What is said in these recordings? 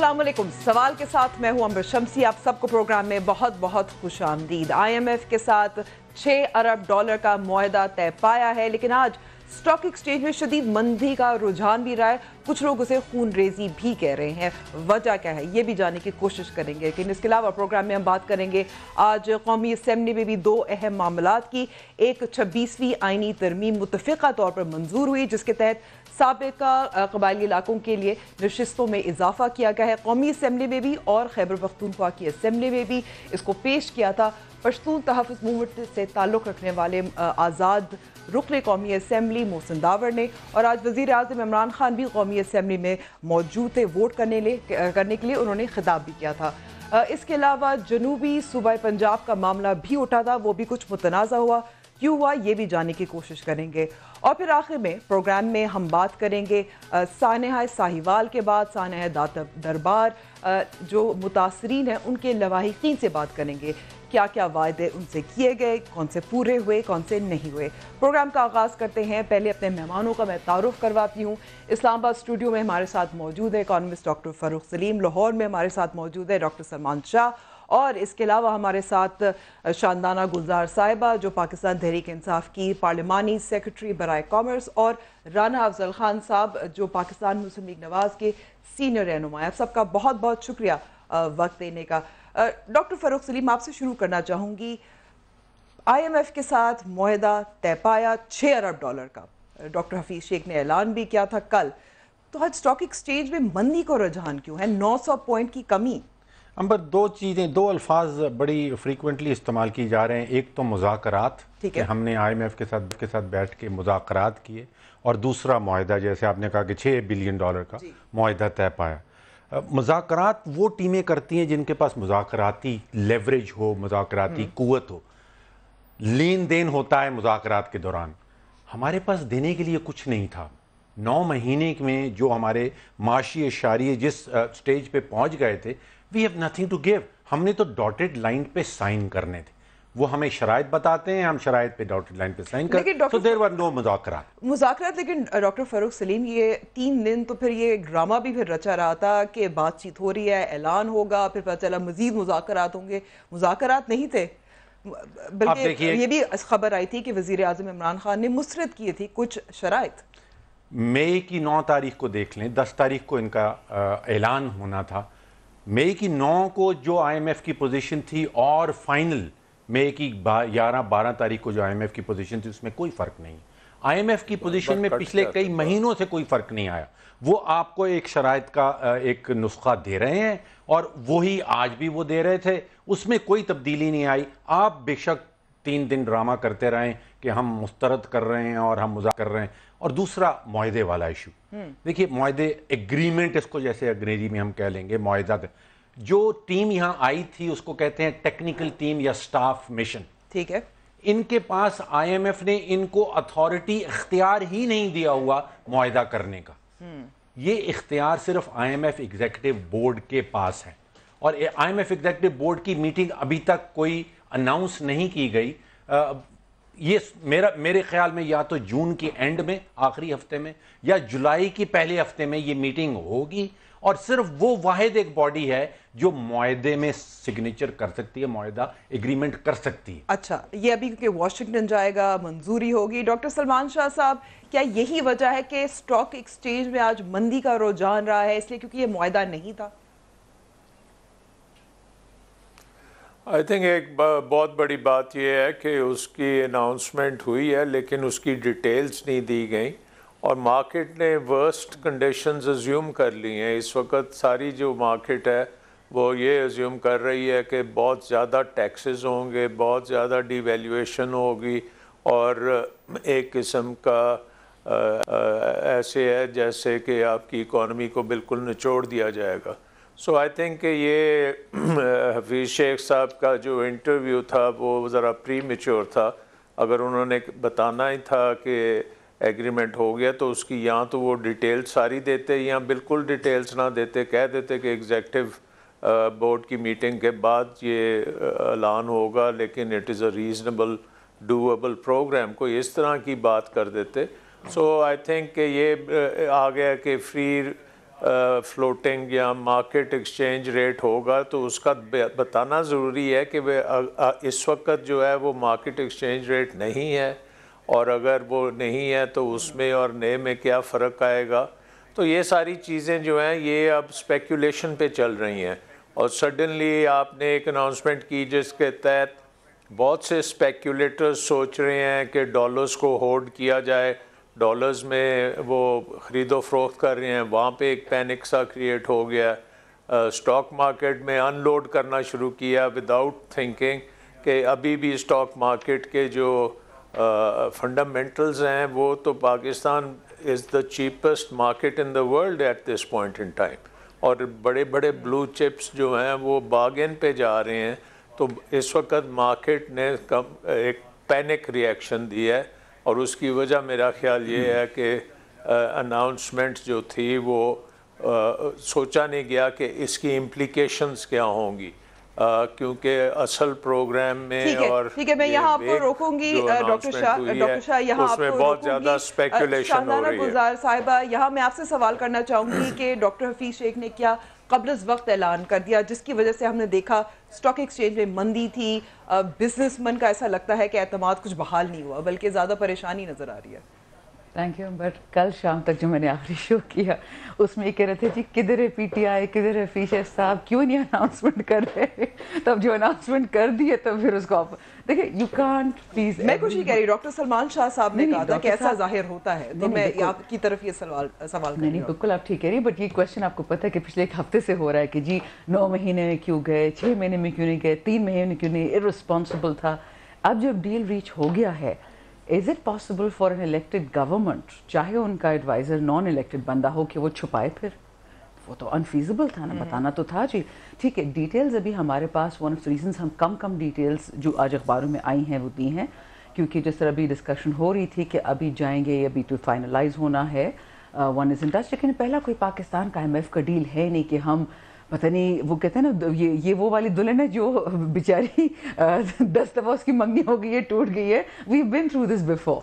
असलम सवाल के साथ मैं हूं अमर शमसी आप सबको प्रोग्राम में बहुत बहुत खुश आमदीद आई एम एफ के साथ छः अरब डॉलर का माहा तय पाया है लेकिन आज स्टॉक एक्सचेंज में शदीद मंदी का रुझान भी रहा है कुछ लोग उसे खून रेजी भी कह रहे हैं वजह क्या है ये भी जानने की कोशिश करेंगे लेकिन इसके अलावा प्रोग्राम में हम बात करेंगे आज कौमी असम्बली में भी दो अहम मामला की एक छब्बीसवीं आइनी तरमीम मुतफ़ा तौर पर मंजूर हुई जिसके तहत सबका कबायली इलाकों के लिए नशस्तों में इजाफा किया गया है कौमी असम्बली में भी और खैबर पख्तूनख्वा की असम्बली में भी इसको पेश किया था पश्तून तहफ़ मूवमेंट से ताल्लुक़ रखने वाले आज़ाद रुकन कौमी असम्बली मोहसिन दावर ने और आज वज़ी अजम इमरान खान भी कौमी असम्बली में मौजूद थे वोट करने ले करने के लिए उन्होंने खिताब भी किया था इसके अलावा जनूबी सूबा पंजाब का मामला भी उठा था वो भी कुछ मुतनाज़ा हुआ क्यों हुआ ये भी जानने की कोशिश करेंगे और फिर आखिर में प्रोग्राम में हम बात करेंगे सानहा साहिवाल के बाद सानहा दातब दरबार जो मुतासरीन हैं उनके लवाहिकीन से बात करेंगे क्या क्या वायदे उनसे किए गए कौन से पूरे हुए कौन से नहीं हुए प्रोग्राम का आगाज़ करते हैं पहले अपने मेहमानों का मैं तारुफ करवाती हूँ इस्लामाबाद स्टूडियो में हमारे साथ मौजूद है इकानमिस्ट डॉक्टर फ़रूख सलीम लाहौर में हमारे साथ मौजूद है डॉक्टर सलमान शाह और इसके अलावा हमारे साथ शानदाना गुलजार साहिबा जो पाकिस्तान तहरीक इंसाफ की पार्लिमानी सेक्रेटरी बरए कॉमर्स और राना अफजल खान साहब जो पाकिस्तान मुस्लिम लीग नवाज़ के सीनियर रहनुमा आप सबका बहुत बहुत शुक्रिया वक्त देने का डॉक्टर फ़रूक सलीम आपसे शुरू करना चाहूँगी आईएमएफ के साथ माहिदा तय पाया छः अरब डॉलर का डॉक्टर हफीज़ शेख ने ऐलान भी किया था कल तो आज स्टॉक एक्सचेंज में मंदी का रुझान क्यों है 900 पॉइंट की कमी अंबर दो चीज़ें दो अल्फाज बड़ी फ्रीकुंटली इस्तेमाल की जा रहे हैं एक तो मुजाकरात ठीक है हमने आई एम एफ के साथ के साथ बैठ के मुजाकरात किए और दूसरा माहा जैसे आपने कहा कि छः बिलियन डॉलर का माहा तय पाया मुजाकरात वो टीमें करती हैं जिनके पास मुजाकराती लेवरेज हो मुजाकराती हम्म। कुत हो लेन देन होता है मुजाकरात के दौरान हमारे पास देने के लिए कुछ नहीं था नौ महीने में जो हमारे माशी शारी जिस स्टेज पे पहुंच गए थे we have nothing to give हमने तो डॉटेड लाइन पे साइन करने थे वो हमें शराय बताते हैं हम शराय पे डॉटेड लाइन पे साइन करते तो देर वर नो मुजाकरात मुजाकरात लेकिन डॉक्टर फारूक सलीम ये तीन दिन तो फिर ये ड्रामा भी फिर रचा रहा था कि बातचीत हो रही है ऐलान होगा फिर पता चला मजीद मुजाकरात होंगे मुजाकरात नहीं थे बल्कि ये भी खबर आई थी कि वजीर आजम इमरान खान ने मुस्रत की थी कुछ शराय मई की नौ तारीख को देख लें दस तारीख को इनका ऐलान होना था मई की नौ को जो आईएमएफ की पोजीशन थी और फाइनल मई की ग्यारह बारह तारीख को जो आईएमएफ की पोजीशन थी उसमें कोई फर्क नहीं आईएमएफ की पोजीशन में पिछले कई महीनों से कोई फर्क नहीं आया वो आपको एक शरात का एक नुस्खा दे रहे हैं और वही आज भी वो दे रहे थे उसमें कोई तब्दीली नहीं आई आप बेशक तीन दिन ड्रामा करते रहें कि हम मुस्तरद कर रहे हैं और हम मुजा कर रहे हैं और दूसरा माहे वाला इशू देखिए माहे एग्रीमेंट इसको जैसे अंग्रेजी में हम कह लेंगे माहा जो टीम यहाँ आई थी उसको कहते हैं टेक्निकल टीम या स्टाफ मिशन ठीक है इनके पास आईएमएफ ने इनको अथॉरिटी इख्तियार ही नहीं दिया हुआ माहा करने का ये इख्तियार सिर्फ आईएमएफ एग्जीक्यूटिव बोर्ड के पास है और आईएमएफ एग्जीक्यूटिव बोर्ड की मीटिंग अभी तक कोई अनाउंस नहीं की गई ये मेरा मेरे ख्याल में या तो जून के एंड में आखिरी हफ्ते में या जुलाई की पहले हफ्ते में ये मीटिंग होगी और सिर्फ वो वाहिद एक बॉडी है जो मुहदे में सिग्नेचर कर सकती है माहा एग्रीमेंट कर सकती है अच्छा ये अभी क्योंकि वॉशिंगटन जाएगा मंजूरी होगी डॉक्टर सलमान शाह साहब क्या यही वजह है कि स्टॉक एक्सचेंज में आज मंदी का रुझान रहा है इसलिए क्योंकि ये माहा नहीं था आई थिंक एक बहुत बड़ी बात यह है कि उसकी अनाउंसमेंट हुई है लेकिन उसकी डिटेल्स नहीं दी गई और मार्केट ने वर्स्ट कंडीशंस अज्यूम कर ली हैं इस वक्त सारी जो मार्केट है वो ये अज्यूम कर रही है कि बहुत ज़्यादा टैक्सेस होंगे बहुत ज़्यादा डिवेल्यूशन होगी और एक किस्म का आ, आ, ऐसे है जैसे कि आपकी इकॉनमी को बिल्कुल निचोड़ दिया जाएगा सो आई थिंक ये हफीज़ शेख साहब का जो इंटरव्यू था वो ज़रा प्री मेच्योर था अगर उन्होंने बताना ही था कि एग्रीमेंट हो गया तो उसकी या तो वो डिटेल्स सारी देते या बिल्कुल डिटेल्स ना देते कह देते कि एग्जैक्टिव बोर्ड की मीटिंग के बाद ये ऐलान होगा लेकिन it is a reasonable doable program कोई इस तरह की बात कर देते सो आई थिंक ये आ गया कि फ्री फ्लोटिंग या मार्केट एक्सचेंज रेट होगा तो उसका बताना ज़रूरी है कि वे इस वक्त जो है वो मार्केट एक्सचेंज रेट नहीं है और अगर वो नहीं है तो उसमें और नए में क्या फ़र्क आएगा तो ये सारी चीज़ें जो हैं ये अब स्पेकुलेशन पे चल रही हैं और सडनली आपने एक अनाउंसमेंट की जिसके तहत बहुत से स्पेकुलेटर्स सोच रहे हैं कि डॉलर्स को होल्ड किया जाए डॉलर्स में वो ख़रीदो फरोख्त कर रहे हैं वहाँ पे एक पैनिक सा क्रिएट हो गया स्टॉक uh, मार्केट में अनलोड करना शुरू किया विदाउट थिंकिंग कि अभी भी स्टॉक मार्केट के जो फंडामेंटल्स uh, हैं वो तो Pakistan is the cheapest market in the world at this point in time और बड़े बड़े ब्लू चिप्स जो हैं वो बागिन पे जा रहे हैं तो इस वक्त मार्केट ने कम एक पैनिक रिएक्शन दिया है और उसकी वजह मेरा ख्याल ये है कि अनाउंसमेंट जो थी वो आ, सोचा नहीं गया कि इसकी इम्प्लिकेशंस क्या होंगी क्योंकि असल प्रोग्राम में ठीक है, और ठीक है मैं यहाँ आपको रोकूंगी डॉक्टर शाह डॉक्टर शाह यहाँ आपको बहुत ज्यादा स्पेकुलेशन हो रही है गुजार साहिबा यहाँ मैं आपसे सवाल करना चाहूंगी कि डॉक्टर हफीज शेख ने क्या कबलस वक्त ऐलान कर दिया जिसकी वजह से हमने देखा स्टॉक एक्सचेंज में मंदी थी बिजनेसमैन का ऐसा लगता है कि अहतमाद कुछ बहाल नहीं हुआ बल्कि ज़्यादा परेशानी नज़र आ रही है थैंक यू बट कल शाम तक जो मैंने आखिरी शो किया उसमें ये कह रहे थे जी किधर है पीटीआई किधर है फीशर साहब क्यों नहीं अनाउंसमेंट कर रहे तब जो अनाउंसमेंट कर दिए तब फिर उसको देखिए यू कांट प्लीज मैं कुछ ही कह रही डॉक्टर सलमान शाह साहब ने कहा था कि ऐसा जाहिर होता है तो मैं आपकी तरफ ये सवाल सवाल नहीं नहीं बिल्कुल आप ठीक कह रही बट ये क्वेश्चन आपको पता है कि पिछले एक हफ्ते से हो रहा है कि जी नौ महीने में क्यों गए छः महीने में क्यों नहीं गए तीन महीने में क्यों नहीं रिस्पॉन्सिबल था अब जब डील रीच हो गया है is it possible for an elected government चाहे उनका एडवाइजर नॉन इलेक्टेड बंदा हो कि वो छुपाए फिर वो तो अनफीजिबल था ना हम्म। बताना तो था जी ठीक है डिटेल्स अभी हमारे पास वन ऑफ रीजन हम कम कम डिटेल्स जो आज अखबारों में आई हैं वो दी हैं क्योंकि जिस तरह अभी डिस्कशन हो रही थी कि अभी जाएंगे अभी तो फाइनलाइज होना है वन इज़ टच लेकिन पहला कोई पाकिस्तान का एम का डील है नहीं कि हम पता नहीं वो कहते हैं ना ये ये वो वाली दुल्हन है जो बेचारी दस दफ़ा उसकी मंगनी हो गई है टूट गई है we been through this before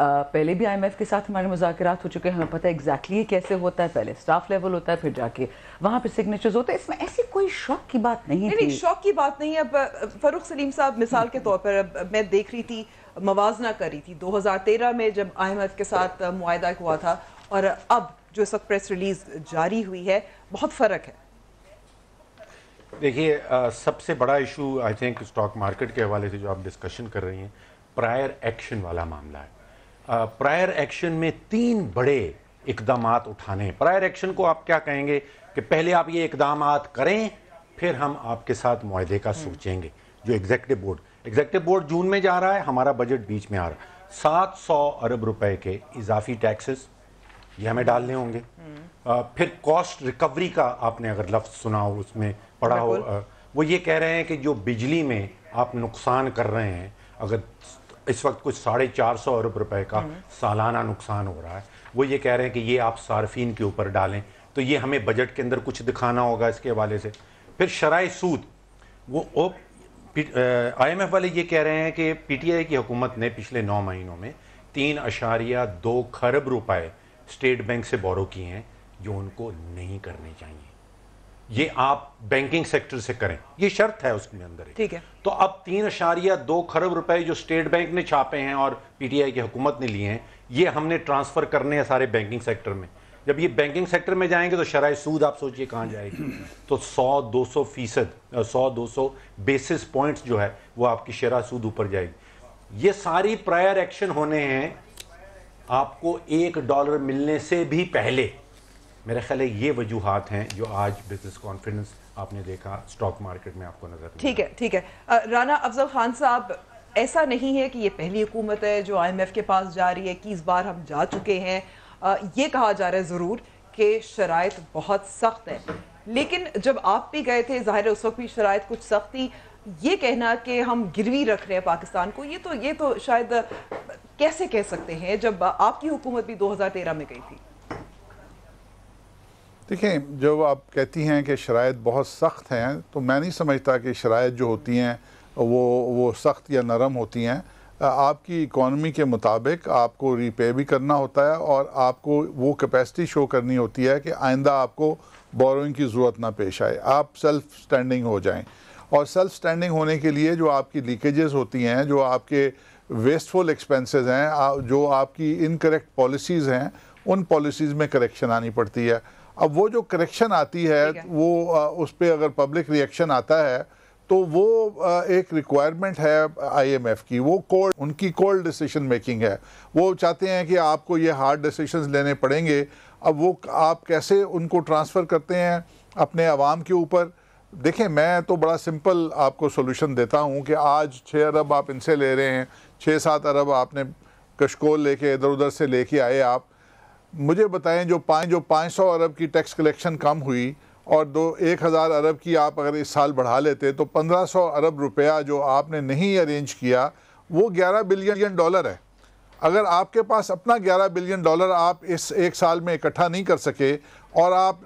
पहले भी आईएमएफ के साथ हमारे मुजाकर हो चुके हैं हमें पता है एग्जैक्टली ये कैसे होता है पहले स्टाफ लेवल होता है फिर जाके वहाँ पे सिग्नेचर्स होते हैं इसमें ऐसी कोई शौक की बात नहीं नहीं शौक की बात नहीं अब फरूख सलीम साहब मिसाल के तौर पर मैं देख रही थी मवाजना कर रही थी 2013 में जब आईएमएफ के साथ मुआदा हुआ था और अब जो इस वक्त प्रेस रिलीज जारी हुई है बहुत फ़र्क है देखिए सबसे बड़ा issue I think stock market के हवाले से जो आप डिस्कशन कर रही हैं प्रायर एक्शन वाला मामला है प्रायर एक्शन में तीन बड़े इकदाम उठाने हैं प्रायर एक्शन को आप क्या कहेंगे कि पहले आप ये इकदाम करें फिर हम आपके साथ माहदे का हम्म। सोचेंगे जो executive board executive board June में जा रहा है हमारा बजट बीच में आ रहा है सात सौ अरब रुपए के इजाफी टैक्सेस ये हमें डालने होंगे आ, हम्म। फिर कॉस्ट रिकवरी का आपने अगर लफ्ज़ सुना हो उसमें पड़ा हो वो ये कह रहे हैं कि जो बिजली में आप नुकसान कर रहे हैं अगर इस वक्त कुछ साढ़े चार सौ अरब रुपए का हम्म। सालाना नुकसान हो रहा है वो ये कह रहे हैं कि ये आप सार्फिन के ऊपर डालें तो ये हमें बजट के अंदर कुछ दिखाना होगा इसके हवाले से फिर शराय सूद वो आई एम एफ वाले ये कह रहे हैं कि पी टी आई की हुकूमत ने पिछले नौ महीनों में तीन अशारिया दो खरब रुपए स्टेट बैंक से बोरो किए हैं जो उनको नहीं करने चाहिए ये आप बैंकिंग सेक्टर से करें ये शर्त है उसके अंदर ठीक है तो अब तीन अशारिया दो खरब रुपए जो स्टेट बैंक ने छापे हैं और पीटीआई की हुकूमत ने लिए हैं ये हमने ट्रांसफर करने हैं सारे बैंकिंग सेक्टर में जब ये बैंकिंग सेक्टर में जाएंगे तो शराय सूद आप सोचिए कहाँ जाएगी तो 100 200 फीसद सौ दो सौ बेसिस पॉइंट्स जो है वो आपकी शराय सूद ऊपर जाएगी ये सारी प्रायर एक्शन होने हैं आपको एक डॉलर मिलने से भी पहले मेरा ख्याल है ये वजूहत हैं जो आज बिजनेस कॉन्फिडेंस आपने देखा स्टॉक मार्केट में आपको नजर ठीक है ठीक है राना अफजल खान साहब ऐसा नहीं है कि ये पहली हुकूमत है जो एफ के पास जा रही है इक्कीस बार हम जा चुके हैं ये कहा जा रहा है ज़रूर कि शराइ बहुत सख्त है लेकिन जब आप भी गए थे ज़ाहिर उस वक्त भी शराइ कुछ सख्त थी ये कहना कि हम गिरवी रख रहे हैं पाकिस्तान को ये तो ये तो शायद कैसे कह सकते हैं जब आपकी हुकूमत भी 2013 में गई थी देखें जो आप कहती हैं कि शराइ बहुत सख्त हैं तो मैं नहीं समझता कि शराइ जो होती हैं वो वो सख्त या नरम होती हैं आपकी इकॉनमी के मुताबिक आपको रीपे भी करना होता है और आपको वो कैपेसिटी शो करनी होती है कि आइंदा आपको बोरोइंग की ज़रूरत ना पेश आए आप सेल्फ स्टैंडिंग हो जाएं और सेल्फ स्टैंडिंग होने के लिए जो आपकी लीकेजेस होती हैं जो आपके वेस्टफुल एक्सपेंसेस हैं जो आपकी इनकरेक्ट पॉलिसीज़ हैं उन पॉलिसीज़ में करेक्शन आनी पड़ती है अब वो जो करेक्शन आती है वो उस पर अगर पब्लिक रिएक्शन आता है तो वो एक रिक्वायरमेंट है आईएमएफ की वो कोल्ड उनकी कोल्ड डिसीजन मेकिंग है वो चाहते हैं कि आपको ये हार्ड डिसीजन लेने पड़ेंगे अब वो आप कैसे उनको ट्रांसफ़र करते हैं अपने आवाम के ऊपर देखें मैं तो बड़ा सिंपल आपको सोल्यूशन देता हूँ कि आज छः अरब आप इनसे ले रहे हैं छः सात अरब आपने कशकोल लेके इधर उधर से लेके आए आप मुझे बताएं जो पाँच जो 500 अरब की टैक्स कलेक्शन कम हुई और दो एक हज़ार अरब की आप अगर इस साल बढ़ा लेते तो 1500 अरब रुपया जो आपने नहीं अरेंज किया वो 11 बिलियन डॉलर है अगर आपके पास अपना 11 बिलियन डॉलर आप इस एक साल में इकट्ठा नहीं कर सके और आप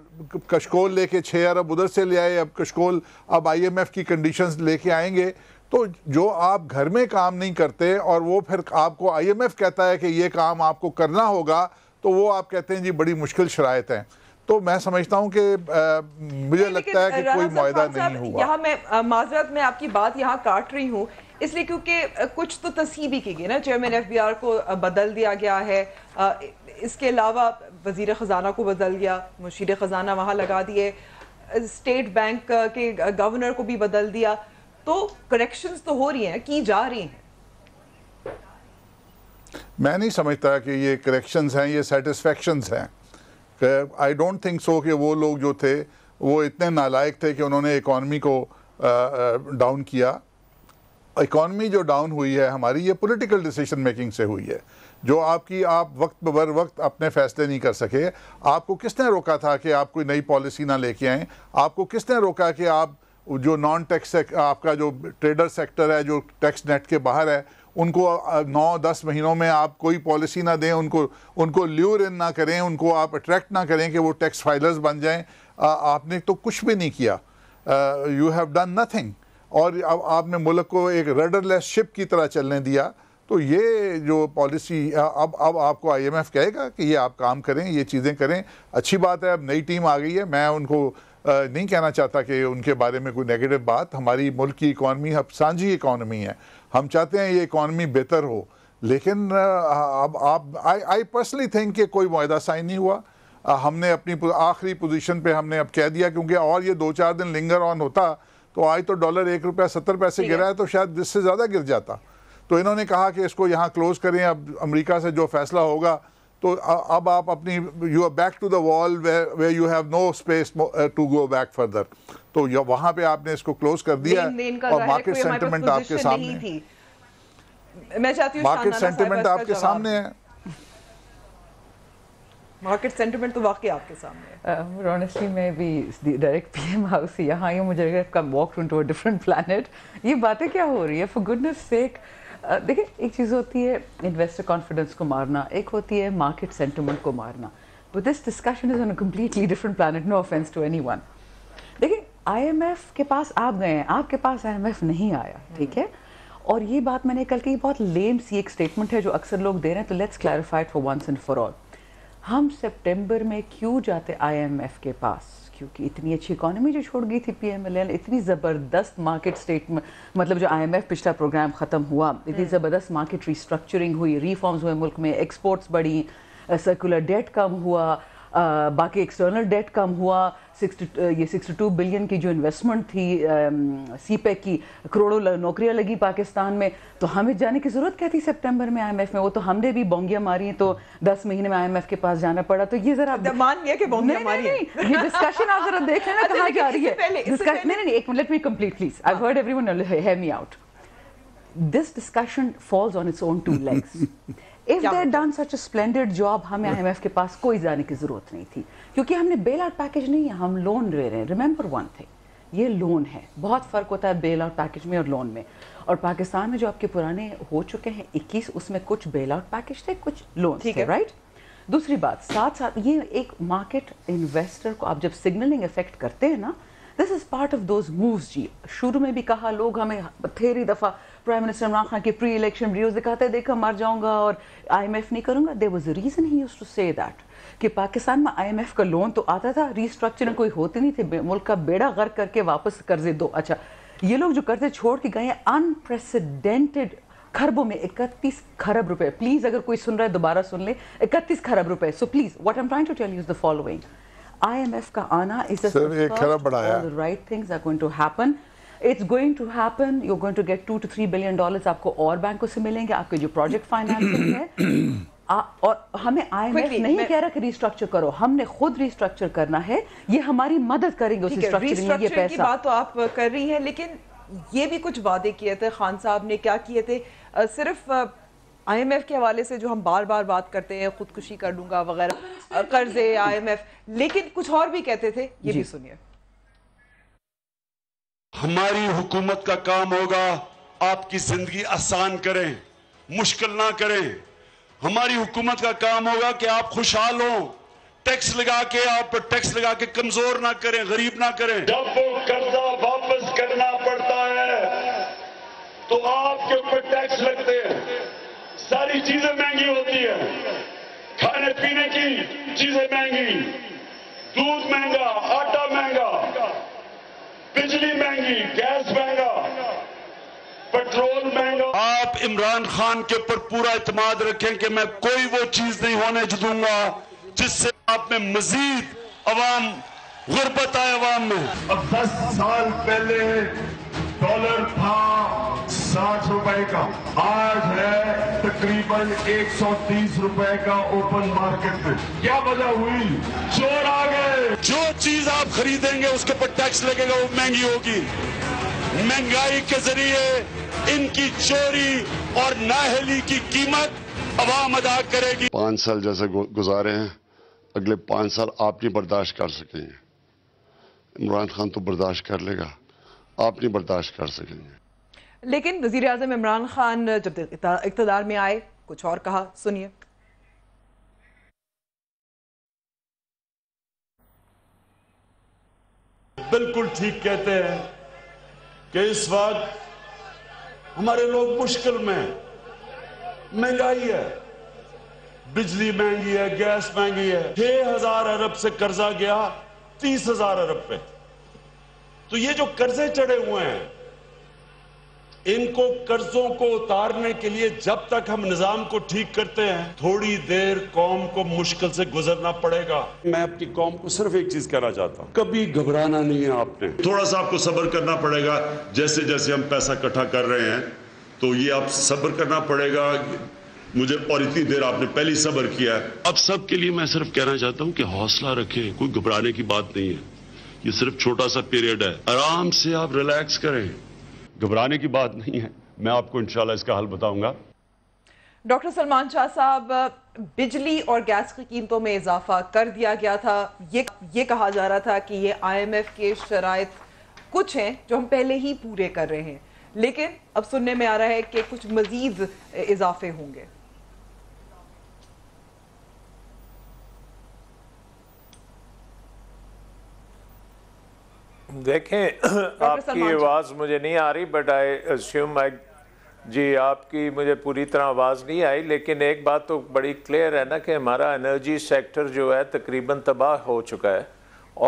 कशकोल लेके छः अरब उधर से ले आए अब कशकोल अब आईएमएफ की कंडीशंस लेके आएंगे तो जो आप घर में काम नहीं करते और वो फिर आपको आईएमएफ कहता है कि ये काम आपको करना होगा तो वो आप कहते हैं जी बड़ी मुश्किल शरात हैं तो मैं समझता हूँ कि मुझे लगता है कि कोई मुआदा नहीं हुआ यहाँ मैं माजरत में आपकी बात यहाँ काट रही हूँ इसलिए क्योंकि कुछ तो तस्हीब ही की गई ना चेयरमैन एफ बी आर को बदल दिया गया है इसके अलावा वजीर ख़जाना को बदल गया मुशीर ख़जाना वहाँ लगा दिए स्टेट बैंक के गवर्नर को भी बदल दिया तो करेक्शंस तो हो रही हैं की जा रही हैं मैं नहीं समझता कि ये करेक्शन हैं ये सेटिसफेक्शन हैं आई डोंट थिंक सो कि वो लोग जो थे वो इतने नालायक थे कि उन्होंने इकॉनमी को डाउन किया इकॉनमी जो डाउन हुई है हमारी ये पॉलिटिकल डिसीजन मेकिंग से हुई है जो आपकी आप वक्त बर वक्त अपने फैसले नहीं कर सके आपको किसने रोका था कि आप कोई नई पॉलिसी ना लेके आएँ आपको किसने रोका कि आप जो नॉन टैक्स आपका जो ट्रेडर सेक्टर है जो टैक्स नेट के बाहर है उनको नौ दस महीनों में आप कोई पॉलिसी ना दें उनको उनको ल्यूर इन ना करें उनको आप अट्रैक्ट ना करें कि वो टैक्स फाइलर्स बन जाएं आपने तो कुछ भी नहीं किया यू हैव डन नथिंग और अब आपने मुल्क को एक रडरलेस शिप की तरह चलने दिया तो ये जो पॉलिसी अब अब आपको आईएमएफ कहेगा कि ये आप काम करें ये चीज़ें करें अच्छी बात है अब नई टीम आ गई है मैं उनको नहीं कहना चाहता कि उनके बारे में कोई नेगेटिव बात हमारी मुल्क की इकॉनमी अब सांझी इकॉनमी है हम चाहते हैं ये इकॉनमी बेहतर हो लेकिन अब आप आई आई पर्सनली थिंक कि कोई माह साइन नहीं हुआ आ, हमने अपनी आखिरी पोजीशन पे हमने अब कह दिया क्योंकि और ये दो चार दिन लिंगर ऑन होता तो आज तो डॉलर एक रुपया सत्तर पैसे गिरा है तो शायद इससे ज़्यादा गिर जाता तो इन्होंने कहा कि इसको यहाँ क्लोज़ करें अब अमेरिका से जो फैसला होगा तो अब आप अपनी you are back to the wall way you have no space to go back further तो वहां पे आपने इसको क्लोज कर दिया देन, देन और मार्केट सेंटिमेंट आपके सामने मैं चाहती हूँ मार्केट सेंटिमेंट आपके सामने है मार्केट सेंटिमेंट तो वाकई आपके सामने ऑनेस्टली uh, मैं भी डायरेक्ट पीएम हाउस से यहाँ आई हूँ मुझे walk to a different planet ये बातें क्या हो रही है फॉर गुडनेस सेक देखिए एक चीज़ होती है इन्वेस्टर कॉन्फिडेंस को मारना एक होती है मार्केट सेंटिमेंट को मारना but this discussion is on completely different planet no offence to any one देखिए आईएमएफ के पास आप गए हैं आपके पास आईएमएफ नहीं आया ठीक है और ये बात मैंने कल की बहुत लेम सी एक स्टेटमेंट है जो अक्सर लोग दे रहे हैं तो let's clarified for once and for all हम सेप्टेम्बर में क्यों जाते एफ के पास क्योंकि इतनी अच्छी इकोनॉमी जो छोड़ गई थी पी एम एल एन इतनी ज़बरदस्त मार्केट स्टेट मतलब जो आई एम एफ पिछला प्रोग्राम ख़त्म हुआ इतनी ज़बरदस्त मार्केट रिस्ट्रक्चरिंग हुई रिफॉर्म्स हुए मुल्क में एक्सपोर्ट्स बढ़ी सर्कुलर डेट कम हुआ बाकी एक्सटर्नल डेट कम हुआ सिक्सटी ये 62 बिलियन की जो इन्वेस्टमेंट थी सी पैक e की करोड़ों नौकरियां लगी पाकिस्तान में तो हमें जाने की ज़रूरत क्या थी सितंबर में आईएमएफ में वो तो हमने भी बोंगियाँ मारी तो 10 महीने में आईएमएफ के पास जाना पड़ा तो ये जरा अच्छा, मान लिया कि बोंगियाँ मारी नहीं, नहीं, ये डिस्कशन आप जरा देख लेना अच्छा, कहाँ जा रही है डिस्कशन नहीं नहीं एक minute me complete please I heard everyone hear me out this discussion falls on its own two legs if they done such a splendid job हमें आईएमएफ hmm. के पास कोई जाने की जरूरत नहीं थी क्योंकि हमने बेल आउट पैकेज नहीं है हम लोन ले रहे हैं रिमेंबर वन थिंग ये लोन है बहुत फर्क होता है बेल आउट पैकेज में और लोन में और पाकिस्तान में जो आपके पुराने हो चुके हैं 21 उसमें कुछ बेल आउट पैकेज थे कुछ लोन ठीक है। राइट दूसरी बात साथ साथ ये एक मार्केट इन्वेस्टर को आप जब सिग्नलिंग इफेक्ट करते हैं ना this is part of those moves जी शुरू में भी कहा लोग हमें थेरी दफ़ा प्राइम मिनिस्टर इमरान खान के प्री इलेक्शन वीडियोज दिखाते देखा मर जाऊंगा और आईएमएफ नहीं करूंगा there was a reason he used to say that कि पाकिस्तान में आईएमएफ का लोन तो आता था रिस्ट्रक्चरिंग कोई होती नहीं थी मुल्क का बेड़ा गर्क करके वापस कर्जे दो अच्छा ये लोग जो कर्जे छोड़ के गए अनप्रेसिडेंटेड खरबों में इकतीस खरब रुपए प्लीज़ अगर कोई सुन रहा है दोबारा सुन ले इकतीस खरब रुपए so please what am trying to tell us the following IMF ka ana is a first, all the right things are going to happen. It's going to happen you going to get two to three billion dollars आपको और बैंकों से मिलेंगे आपके जो project financing है और हमें आईएमएफ नहीं कह रहा कि रिस्ट्रक्चर करो हमने खुद रिस्ट्रक्चर करना है ये हमारी मदद करेंगे उस रिस्ट्रक्चरिंग में ये पैसा की बात तो आप कर रही हैं लेकिन ये भी कुछ वादे किए थे खान साहब ने क्या किए थे आ, सिर्फ आईएमएफ के हवाले से जो हम बार बार बात करते हैं खुदकुशी कर लूंगा वगैरह कर्जे आईएमएफ लेकिन कुछ और भी कहते थे ये भी सुनिए हमारी हुकूमत का काम होगा आपकी जिंदगी आसान करें मुश्किल ना करें हमारी हुकूमत का काम होगा कि आप खुशहाल हो टैक्स लगा के आप टैक्स लगा के कमजोर ना करें गरीब ना करें जब वो कर्जा वापस करना पड़ता है तो आपके ऊपर टैक्स लगते हैं सारी चीजें महंगी होती है खाने पीने की चीजें महंगी दूध महंगा आटा महंगा बिजली महंगी गैस महंगा पेट्रोल महंगा आप इमरान खान के ऊपर पूरा इतमाद रखें कि मैं कोई वो चीज नहीं होने दूंगा जिससे आप में मजीद अवाम गुर्बत आए अवाम में अब दस साल पहले डॉलर था साठ रुपए का आज है तकरीबन 130 रुपए का ओपन मार्केट में क्या वजह हुई चोर आ गए जो चीज आप खरीदेंगे उसके ऊपर टैक्स लगेगा वो महंगी होगी महंगाई के जरिए इनकी चोरी और नाहली की कीमत अवाम अदा करेगी पांच साल जैसे गुजारे हैं अगले पांच साल आप नहीं बर्दाश्त कर सकेंगे इमरान खान तो बर्दाश्त कर लेगा आप नहीं बर्दाश्त कर सकेंगे लेकिन वजीर अजम इमरान खान जब इकतदार में आए कुछ और कहा सुनिए बिल्कुल ठीक कहते हैं कि इस वक्त हमारे लोग मुश्किल में महंगाई है बिजली महंगी है गैस महंगी है छह हजार अरब से कर्जा गया तीस हजार अरब पे तो ये जो कर्जे चढ़े हुए हैं इनको कर्जों को उतारने के लिए जब तक हम निजाम को ठीक करते हैं थोड़ी देर कौम को मुश्किल से गुजरना पड़ेगा मैं अपनी कौम को सिर्फ एक चीज कहना चाहता हूँ कभी घबराना नहीं है आपने थोड़ा सा आपको सब्र करना पड़ेगा जैसे जैसे हम पैसा इकट्ठा कर रहे हैं तो ये आप सब्र करना पड़ेगा मुझे और इतनी देर आपने पहली सब्र किया है अब सबके लिए मैं सिर्फ कहना चाहता हूँ कि हौसला रखे कोई घबराने की बात नहीं है ये सिर्फ छोटा सा पीरियड है आराम से आप रिलैक्स करें घबराने की बात नहीं है मैं आपको इंशाल्लाह इसका हल बताऊंगा डॉक्टर सलमान शाह साहब बिजली और गैस की कीमतों में इजाफा कर दिया गया था ये ये कहा जा रहा था कि ये आईएमएफ के शराय कुछ हैं जो हम पहले ही पूरे कर रहे हैं लेकिन अब सुनने में आ रहा है कि कुछ मजीद इजाफे होंगे देखें आपकी आवाज़ मुझे नहीं आ रही बट आई अस्यूम आई जी आपकी मुझे पूरी तरह आवाज़ नहीं आई लेकिन एक बात तो बड़ी क्लियर है ना कि हमारा एनर्जी सेक्टर जो है तकरीबन तबाह हो चुका है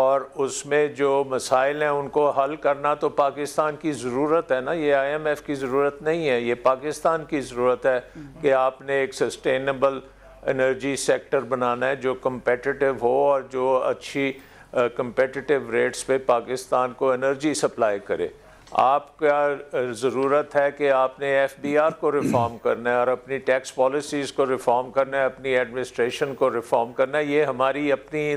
और उसमें जो मसाइल हैं उनको हल करना तो पाकिस्तान की ज़रूरत है ना ये आईएमएफ की ज़रूरत नहीं है ये पाकिस्तान की ज़रूरत है कि आपने एक सस्टेनेबल एनर्जी सेक्टर बनाना है जो कम्पटिटिव हो और जो अच्छी कंपेटिटिव रेट्स पे पाकिस्तान को एनर्जी सप्लाई करे आप क्या ज़रूरत है कि आपने एफ बी आर को रिफॉर्म करना है और अपनी टैक्स पॉलिसीज़ को रिफॉर्म करना है अपनी एडमिनिस्ट्रेशन को रिफॉर्म करना है ये हमारी अपनी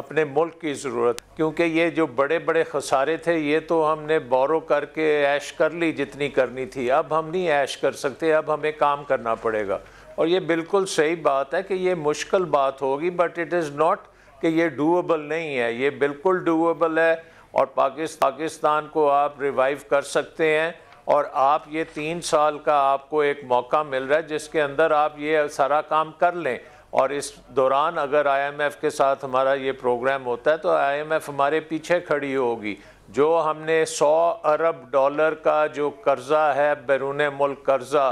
अपने मुल्क की ज़रूरत क्योंकि ये जो बड़े बड़े खसारे थे ये तो हमने बोरो करके ऐश कर ली जितनी करनी थी अब हम नहीं ऐश कर सकते अब हमें काम करना पड़ेगा और ये बिल्कुल सही बात है कि ये मुश्किल बात होगी बट इट इज़ नॉट कि ये डूएबल नहीं है ये बिल्कुल डूएबल है और पाकिस्तान को आप रिवाइव कर सकते हैं और आप ये तीन साल का आपको एक मौका मिल रहा है जिसके अंदर आप ये सारा काम कर लें और इस दौरान अगर आईएमएफ के साथ हमारा ये प्रोग्राम होता है तो आईएमएफ हमारे पीछे खड़ी होगी जो हमने 100 अरब डॉलर का जो कर्ज़ा है बैरून मुल्क कर्ज़ा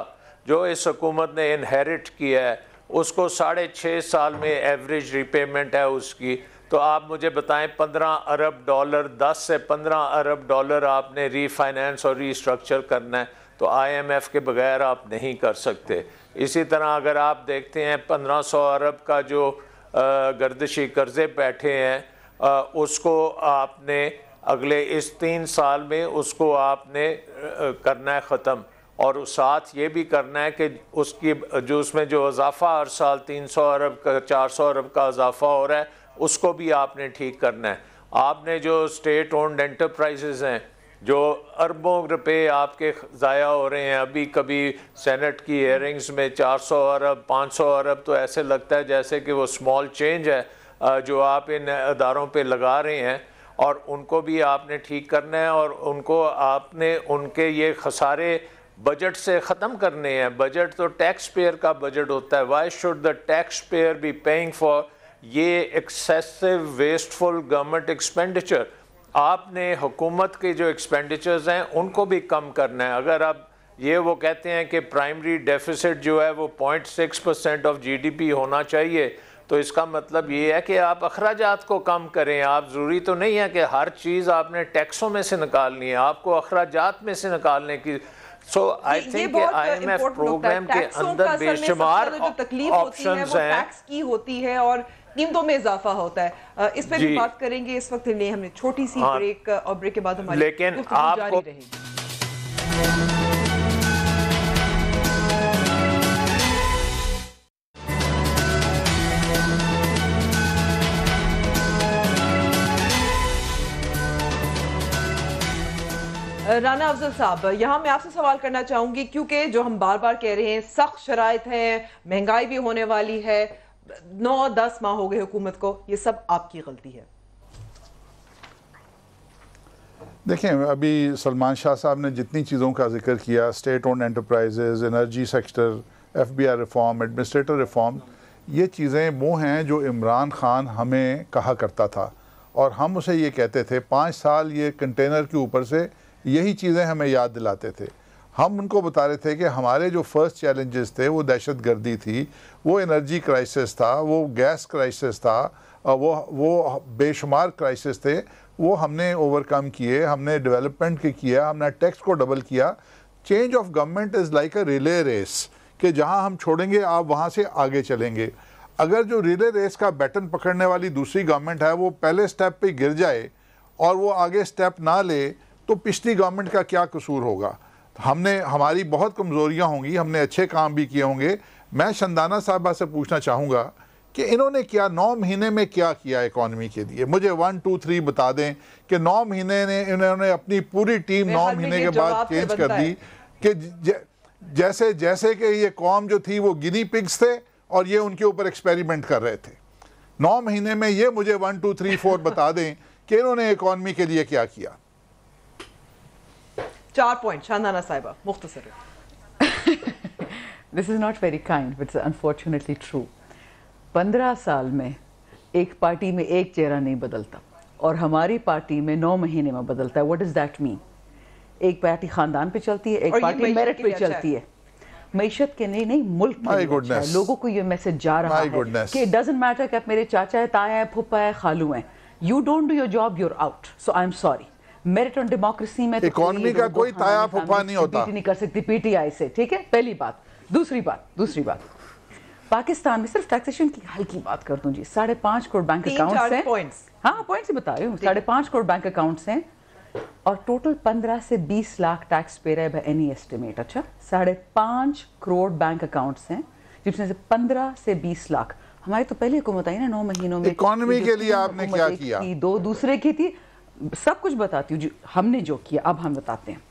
जो इस हकूमत ने इनहेरिट किया है उसको साढ़े छः साल में एवरेज रिपेमेंट है उसकी तो आप मुझे बताएं पंद्रह अरब डॉलर दस से पंद्रह अरब डॉलर आपने रीफाइनेंस और रीस्ट्रक्चर करना है तो आईएमएफ के बगैर आप नहीं कर सकते इसी तरह अगर आप देखते हैं पंद्रह सौ अरब का जो गर्दशी कर्जे बैठे हैं उसको आपने अगले इस तीन साल में उसको आपने करना है ख़त्म और उस साथ ये भी करना है कि उसकी जो उसमें जो इजाफा हर साल तीन सौ अरब का चार सौ अरब का इजाफा हो रहा है उसको भी आपने ठीक करना है आपने जो स्टेट ओन्ड एंटरप्राइजेज़ हैं जो अरबों रुपए आपके ज़ाया हो रहे हैं अभी कभी सेनेट की एयरिंग्स में 400 अरब 500 अरब तो ऐसे लगता है जैसे कि वो स्मॉल चेंज है जो आप इन अदारों पे लगा रहे हैं और उनको भी आपने ठीक करना है और उनको आपने उनके ये खसारे बजट से ख़त्म करने हैं बजट तो टैक्स पेयर का बजट होता है why should the tax payer be paying for ये एक्सेसिव वेस्टफुल गवर्नमेंट एक्सपेंडिचर आपने हुकूमत के जो एक्सपेंडिचर्स हैं उनको भी कम करना है अगर आप ये वो कहते हैं कि प्राइमरी डेफिसिट जो है वो point six percent of GDP होना चाहिए तो इसका मतलब ये है कि आप अखराज को कम करें आप ज़रूरी तो नहीं है कि हर चीज़ आपने टैक्सों में से निकालनी है आपको अखराज में से निकालने की so I think IMF program के अंदर बेशुमार तकलीफ होती है वो टैक्स की होती है और कीमतों में इजाफा होता है इस पर भी बात करेंगे इस वक्त हमने छोटी सी ब्रेक हाँ। और ब्रेक के बाद हमारी लेकिन आपको राना अफजल साहब यहाँ मैं आपसे सवाल करना चाहूंगी क्योंकि जो हम बार बार कह रहे हैं सख्त शराय हैं महंगाई भी होने वाली है नौ दस माह हो गए हुकूमत को ये सब आपकी गलती है देखें अभी सलमान शाह साहब ने जितनी चीज़ों का जिक्र किया state own enterprises energy sector F B R reform administrator reform ये चीज़ें वो हैं जो इमरान खान हमें कहा करता था और हम उसे ये कहते थे पाँच साल ये कंटेनर के ऊपर से यही चीज़ें हमें याद दिलाते थे हम उनको बता रहे थे कि हमारे जो फर्स्ट चैलेंजेस थे वो दहशत गर्दी थी वो एनर्जी क्राइसिस था वो गैस क्राइसिस था वो वो बेशुमार क्राइसिस थे वो हमने ओवरकम किए हमने डेवलपमेंट के किया हमने टैक्स को डबल किया change of government is like a relay race कि जहां हम छोड़ेंगे आप वहां से आगे चलेंगे अगर जो रिले रेस का बैटन पकड़ने वाली दूसरी गवर्नमेंट है वो पहले स्टेप पर गिर जाए और वो आगे स्टेप ना ले तो पिछली गवर्नमेंट का क्या कसूर होगा हमने हमारी बहुत कमज़ोरियाँ होंगी हमने अच्छे काम भी किए होंगे मैं शंदाना साहबा से पूछना चाहूँगा कि इन्होंने क्या नौ महीने में क्या किया इकॉनमी के लिए मुझे वन टू थ्री बता दें कि नौ महीने ने इन्होंने अपनी पूरी टीम नौ महीने के बाद चेंज कर दी कि जैसे जैसे कि ये कौम जो थी वो गिनी पिग्स थे और ये उनके ऊपर एक्सपेरिमेंट कर रहे थे नौ महीने में ये मुझे वन टू थ्री फोर बता दें कि इन्होंने इकॉनमी के लिए क्या किया चार पॉइंट शानदाना साहिबा मुख्तसर this is not very kind but unfortunately true पंद्रह साल में एक पार्टी में एक चेहरा नहीं बदलता और हमारी पार्टी में नौ महीने में बदलता है वट इज़ दैट मीन एक पार्टी खानदान पे चलती है एक पार्टी मेरिट पे अच्छा चलती है मैशत के नहीं नहीं मुल्क के अच्छा है। लोगों को ये मैसेज जा रहा है कि डजेंट मैटर कि आप मेरे चाचा है ताया है फुप्पा है खालू हैं you don't do your job you're out so I am sorry merit on democracy में इकोनॉमी तो का कोई ताया फुफा नहीं होता नहीं कर सकती पीटीआई से ठीक है पहली बात दूसरी बात दूसरी बात पाकिस्तान में सिर्फ टैक्सेशन की हल्की बात कर दूं जी साढ़े पांच करोड़ बैंक अकाउंट हैं पॉइंट्स हाँ पॉइंट्स बता रही हूँ साढ़े पांच करोड़ बैंक अकाउंट्स हैं और टोटल पंद्रह से बीस लाख टैक्स पे रहे बाय एनी एस्टिमेट अच्छा साढ़े पांच करोड़ बैंक अकाउंट्स हैं जिसमें से पंद्रह से बीस लाख हमारी तो पहले हुकूमत आई ना नौ महीनों में इकोनॉमी के लिए आपने क्या किया दो दूसरे की थी सब कुछ बताती हूँ हमने जो किया अब हम बताते हैं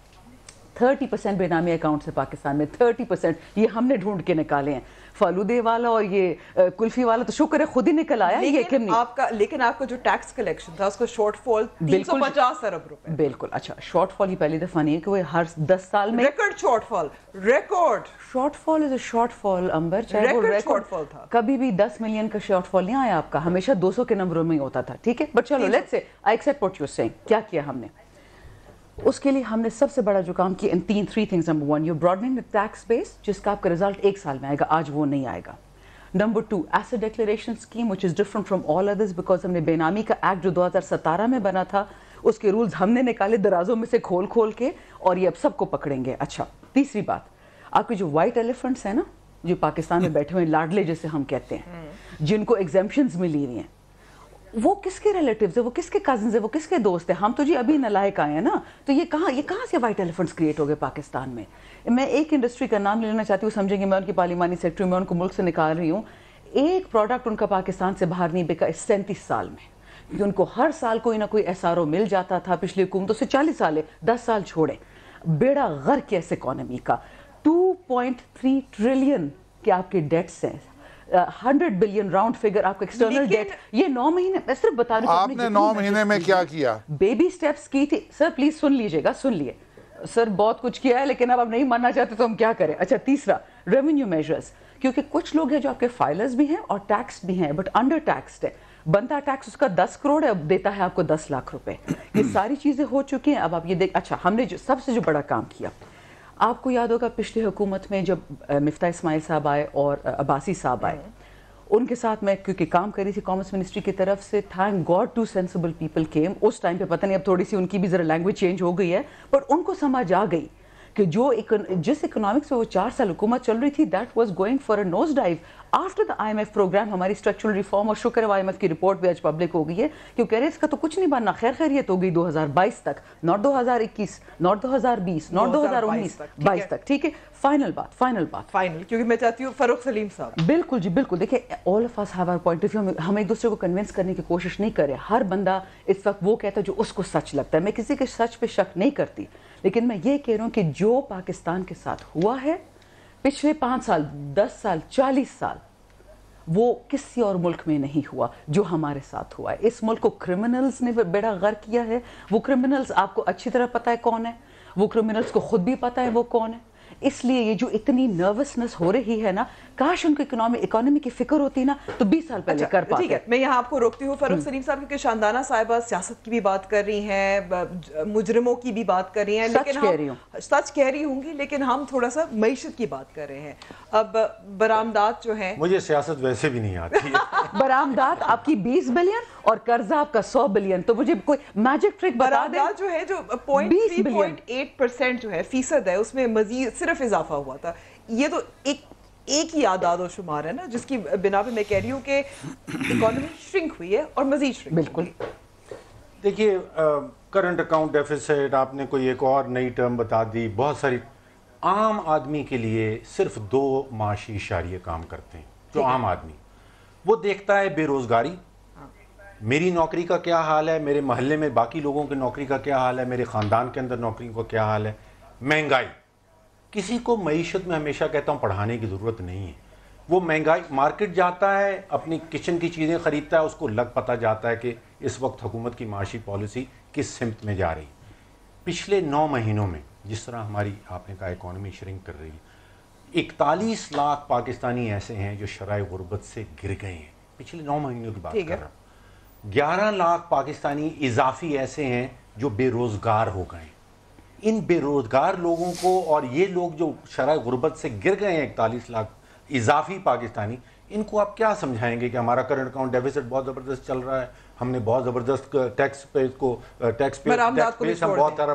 थर्टी परसेंट बेनामी अकाउंट्स है पाकिस्तान में थर्टी परसेंट ये हमने ढूंढ के निकाले हैं फालूदे वाला और ये कुल्फी वाला तो शुक्र है खुद ही निकल आया लेकिन ये कि नहीं आपका लेकिन आपका जो टैक्स कलेक्शन था उसका शॉर्टफॉल बिल्कुल पचास अरब रुपए बिल्कुल अच्छा शॉर्टफॉल ही पहली दफा नहीं है कि वो हर दस साल में record shortfall record shortfall is a shortfall अंबर चाहे वो शॉर्टफॉल था कभी भी दस मिलियन का शॉर्टफॉल नहीं आया आपका हमेशा दो सौ के नंबरों में होता था ठीक है बट चलो let's say I accept what you're saying क्या किया हमने उसके लिए हमने सबसे बड़ा जो काम किया इन तीन three things number one you broadening the tax base जिसका आपका रिजल्ट एक साल में आएगा आज वो नहीं आएगा number two asset declaration scheme which is different from all others because हमने बेनामी का एक्ट जो 2017 में बना था उसके रूल्स हमने निकाले दराजों में से खोल खोल के और ये अब सबको पकड़ेंगे अच्छा तीसरी बात आपके जो वाइट एलिफेंट्स हैं ना जो पाकिस्तान में हम्म। बैठे हुए लाडले जैसे हम कहते हैं हम्म। जिनको एग्जामेशन मिली हुई हैं वो किसके रिलेटिव्स है वो किसके कजन है वो किसके दोस्त है हम तो जी अभी नलायक आए हैं ना तो ये कहाँ ये कहाँ से वाइट एलिफेंट्स क्रिएट हो गए पाकिस्तान में मैं एक इंडस्ट्री का नाम लेना चाहती हूँ समझेंगे मैं उनकी पार्लिमानी सेक्ट्री में उनको मुल्क से निकाल रही हूँ एक प्रोडक्ट उनका पाकिस्तान से बाहर नहीं बिका इस सैंतीस साल में क्योंकि उनको हर साल कोई ना कोई एस मिल जाता था पिछली हुकूमतों से चालीस साल है दस साल छोड़े बेड़ा गर्क है इस इकोनमी का थ्री ट्रिलियन के आपके डेट्स हैं हंड्रेड बिलियन राउंड फिगर आपका एक्सटर्नल डेट ये नौ महीने मैं सिर्फ बता रही हूँ आपने नौ महीने में क्या किया बेबी स्टेप्स की थी सर प्लीज सुन लीजिएगा सुन लिए सर बहुत कुछ किया है लेकिन अब आप नहीं मानना चाहते तो हम क्या करें अच्छा तीसरा रेवेन्यू मेजर्स क्योंकि कुछ लोग हैं जो आपके फाइलर्स भी हैं और टैक्स भी हैं बट अंडर टैक्सड है बनता टैक्स उसका दस करोड़ है देता है आपको दस लाख रुपए ये सारी चीजें हो चुकी हैं अब आप ये देख अच्छा हमने जो सबसे जो बड़ा काम किया आपको याद होगा पिछली हुकूमत में जब मफ्ता इसमाइल साहब आए और अब्बासी साहब आए उनके साथ मैं क्योंकि काम कर रही थी कॉमर्स मिनिस्ट्री की तरफ से thank God two sensible people came उस टाइम पे पता नहीं अब थोड़ी सी उनकी भी ज़रा लैंग्वेज चेंज हो गई है पर उनको समझ आ गई कि जो जिस इकोनॉमिक्स में वो चार साल हुकूमत चल रही थी that was going for a nose dive after the IMF program हमारी स्ट्रक्चरल रिफॉर्म और शुक्र है आई की रिपोर्ट भी आज पब्लिक हो गई है क्यों कह रहे हैं इसका तो कुछ नहीं बनना खैर खैरियत तो हो गई 2022 तक नॉट 2021 नॉट 2020 नॉट 2019 22 तक ठीक है फाइनल बात फाइनल बात फाइनल क्योंकि मैं चाहती हूँ फरूख सलीम साहब बिल्कुल जी बिल्कुल देखिए all of us have our point of view हम एक दूसरे को कन्विंस करने की कोशिश नहीं कर रहे हर बंदा इस वक्त वो कहता है जो उसको सच लगता है मैं किसी के सच पे शक नहीं करती लेकिन मैं ये कह रहा हूँ कि जो पाकिस्तान के साथ हुआ है पिछले पाँच साल दस साल चालीस साल वो किसी और मुल्क में नहीं हुआ जो हमारे साथ हुआ है इस मुल्क को क्रिमिनल्स ने बेड़ा गर किया है वो क्रिमिनल्स आपको अच्छी तरह पता है कौन है वो क्रिमिनल्स को खुद भी पता है वो कौन है इसलिए ये जो इतनी नर्वसनेस हो रही है ना काश उनको इकोनॉमी इकोनॉमी की फिक्र होती ना तो 20 साल पहले अच्छा, कर पाते ठीक है मैं यहाँ आपको रोकती हूँ फरूख हम्म। सलीम साहब क्योंकि शानदाना साहिबा सियासत की भी बात कर रही हैं मुजरमों की भी बात कर रही हैं लेकिन कह रही सच कह रही होंगी लेकिन हम थोड़ा सा मीशत की बात कर रहे हैं अब बरामदात जो है मुझे सियासत वैसे भी नहीं आती बरामदात आपकी बीस बिलियन और कर्जा आपका सौ बिलियन तो मुझे कोई मैजिक ट्रिक बता दे जो है जो पॉइंट जो है फीसद है उसमें मजीद तरफ इजाफा हुआ था ये तो एक एक ही आदाद और शुमार है ना जिसकी बिना पे मैं कह रही हूँ कि इकोनॉमी श्रिंक हुई है और मजीद श्रिंक बिल्कुल देखिए करंट अकाउंट डेफिसिट आपने कोई एक और नई टर्म बता दी बहुत सारी आम आदमी के लिए सिर्फ दो माशी इशारे काम करते हैं जो आम आदमी वो देखता है बेरोज़गारी हाँ। मेरी नौकरी का क्या हाल है मेरे मोहल्ले में बाकी लोगों की नौकरी का क्या हाल है मेरे ख़ानदान के अंदर नौकरी का क्या हाल है महंगाई किसी को मीशत में हमेशा कहता हूँ पढ़ाने की ज़रूरत नहीं है वो महंगाई मार्केट जाता है अपनी किचन की चीज़ें ख़रीदता है उसको लग पता जाता है कि इस वक्त हुकूमत की माशी पॉलिसी किस सिमत में जा रही पिछले नौ महीनों में जिस तरह हमारी आपने कहा इकॉनमी श्रिंक कर रही है इकतालीस लाख पाकिस्तानी ऐसे हैं जो शराय गुर्बत से गिर गए हैं पिछले नौ महीनों की बात कर रहा हूँ ग्यारह लाख पाकिस्तानी इजाफी ऐसे हैं जो बेरोज़गार हो गए हैं इन बेरोज़गार लोगों को और ये लोग जो शराब गुर्बत से गिर गए हैं इकतालीस लाख इजाफी पाकिस्तानी इनको आप क्या समझाएंगे कि हमारा करंट अकाउंट डेफिसिट बहुत ज़बरदस्त चल रहा है हमने बहुत ज़बरदस्त टैक्स पे इसको टैक्स पे टैक्स पे हम बहुत सारा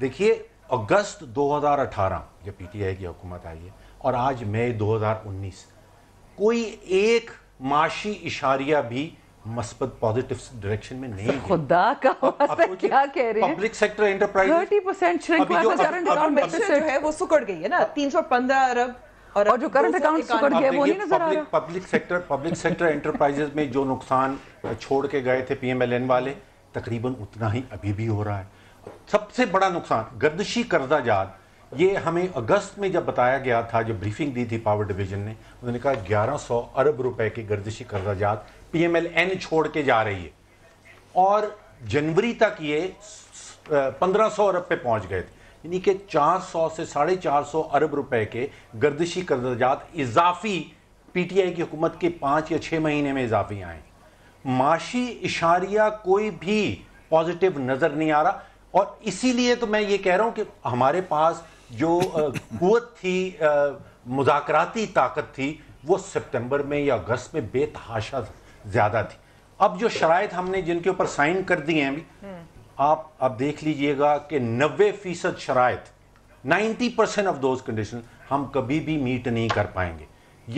देखिए अगस्त 2018 जब पीटीआई की हुकूमत आई है और आज मई 2019 कोई एक माशी इशारिया भी मस्बत पॉजिटिव डायरेक्शन में नहीं खुदा का आपको क्या कह रहे हैं public sector enterprise 30 percent shrink हुआ करंट अकाउंट डेफिसिट है वो सुकड़ गई है ना 315 अरब और, और जो करंट अकाउंट सुकड़ गया वो नहीं नजर आ रहा public sector public sector enterprises में जो नुकसान छोड़ के गए थे पीएमएलएन वाले तकरीबन उतना ही अभी भी हो रहा है सबसे बड़ा नुकसान गर्दशी कर्जा जात ये हमें अगस्त में जब बताया गया था जब ब्रीफिंग दी थी पावर डिवीजन ने उन्होंने कहा 1100 अरब रुपए के गर्दशी कर्जा जात पीएमएलएन छोड़ के जा रही है और जनवरी तक ये पंद्रह सौ अरब पे पहुंच गए थे यानी कि 400 से साढ़े चार सौ अरब रुपए के गर्दिशी कर्जात इजाफी पीटीआई की हुकूमत के पाँच या छः महीने में इजाफी आए माशी इशारिया कोई भी पॉजिटिव नज़र नहीं आ रहा और इसीलिए तो मैं ये कह रहा हूँ कि हमारे पास जो कुत थी मुजाकराती ताकत थी वो सितंबर में या अगस्त में बेतहाशा था ज़्यादा थी अब जो शराय हमने जिनके ऊपर साइन कर दिए हैं आप अब देख लीजिएगा कि नबे फीसद शराय ninety percent of those condition हम कभी भी मीट नहीं कर पाएंगे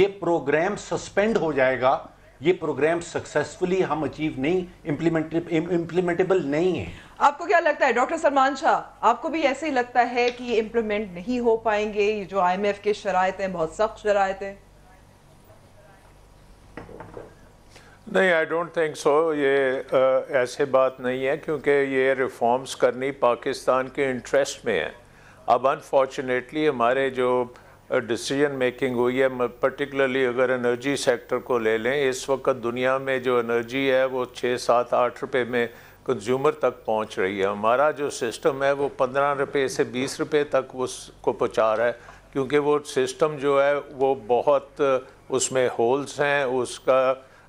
ये प्रोग्राम सस्पेंड हो जाएगा ये प्रोग्राम सक्सेसफुली हम अचीव नहीं इम्प्लीमेंट इम्प्लीमेंटेबल नहीं है आपको क्या लगता है डॉक्टर सलमान शाह आपको भी ऐसे ही लगता है कि ये इम्प्लीमेंट नहीं हो पाएंगे जो आई एम एफ के शराय हैं बहुत सख्त शराय हैं नहीं आई डोंट थिंक सो ये आ, ऐसे बात नहीं है क्योंकि ये रिफॉर्म्स करनी पाकिस्तान के इंटरेस्ट में है अब अनफॉर्चुनेटली हमारे जो डिसीजन मेकिंग हुई है पर्टिकुलरली अगर एनर्जी सेक्टर को ले लें इस वक्त दुनिया में जो एनर्जी है वो छः सात आठ रुपये में कंज्यूमर तक पहुंच रही है हमारा जो सिस्टम है वो पंद्रह रुपये से बीस रुपये तक उसको पहुँचा रहा है क्योंकि वो सिस्टम जो है वो बहुत उसमें होल्स हैं उसका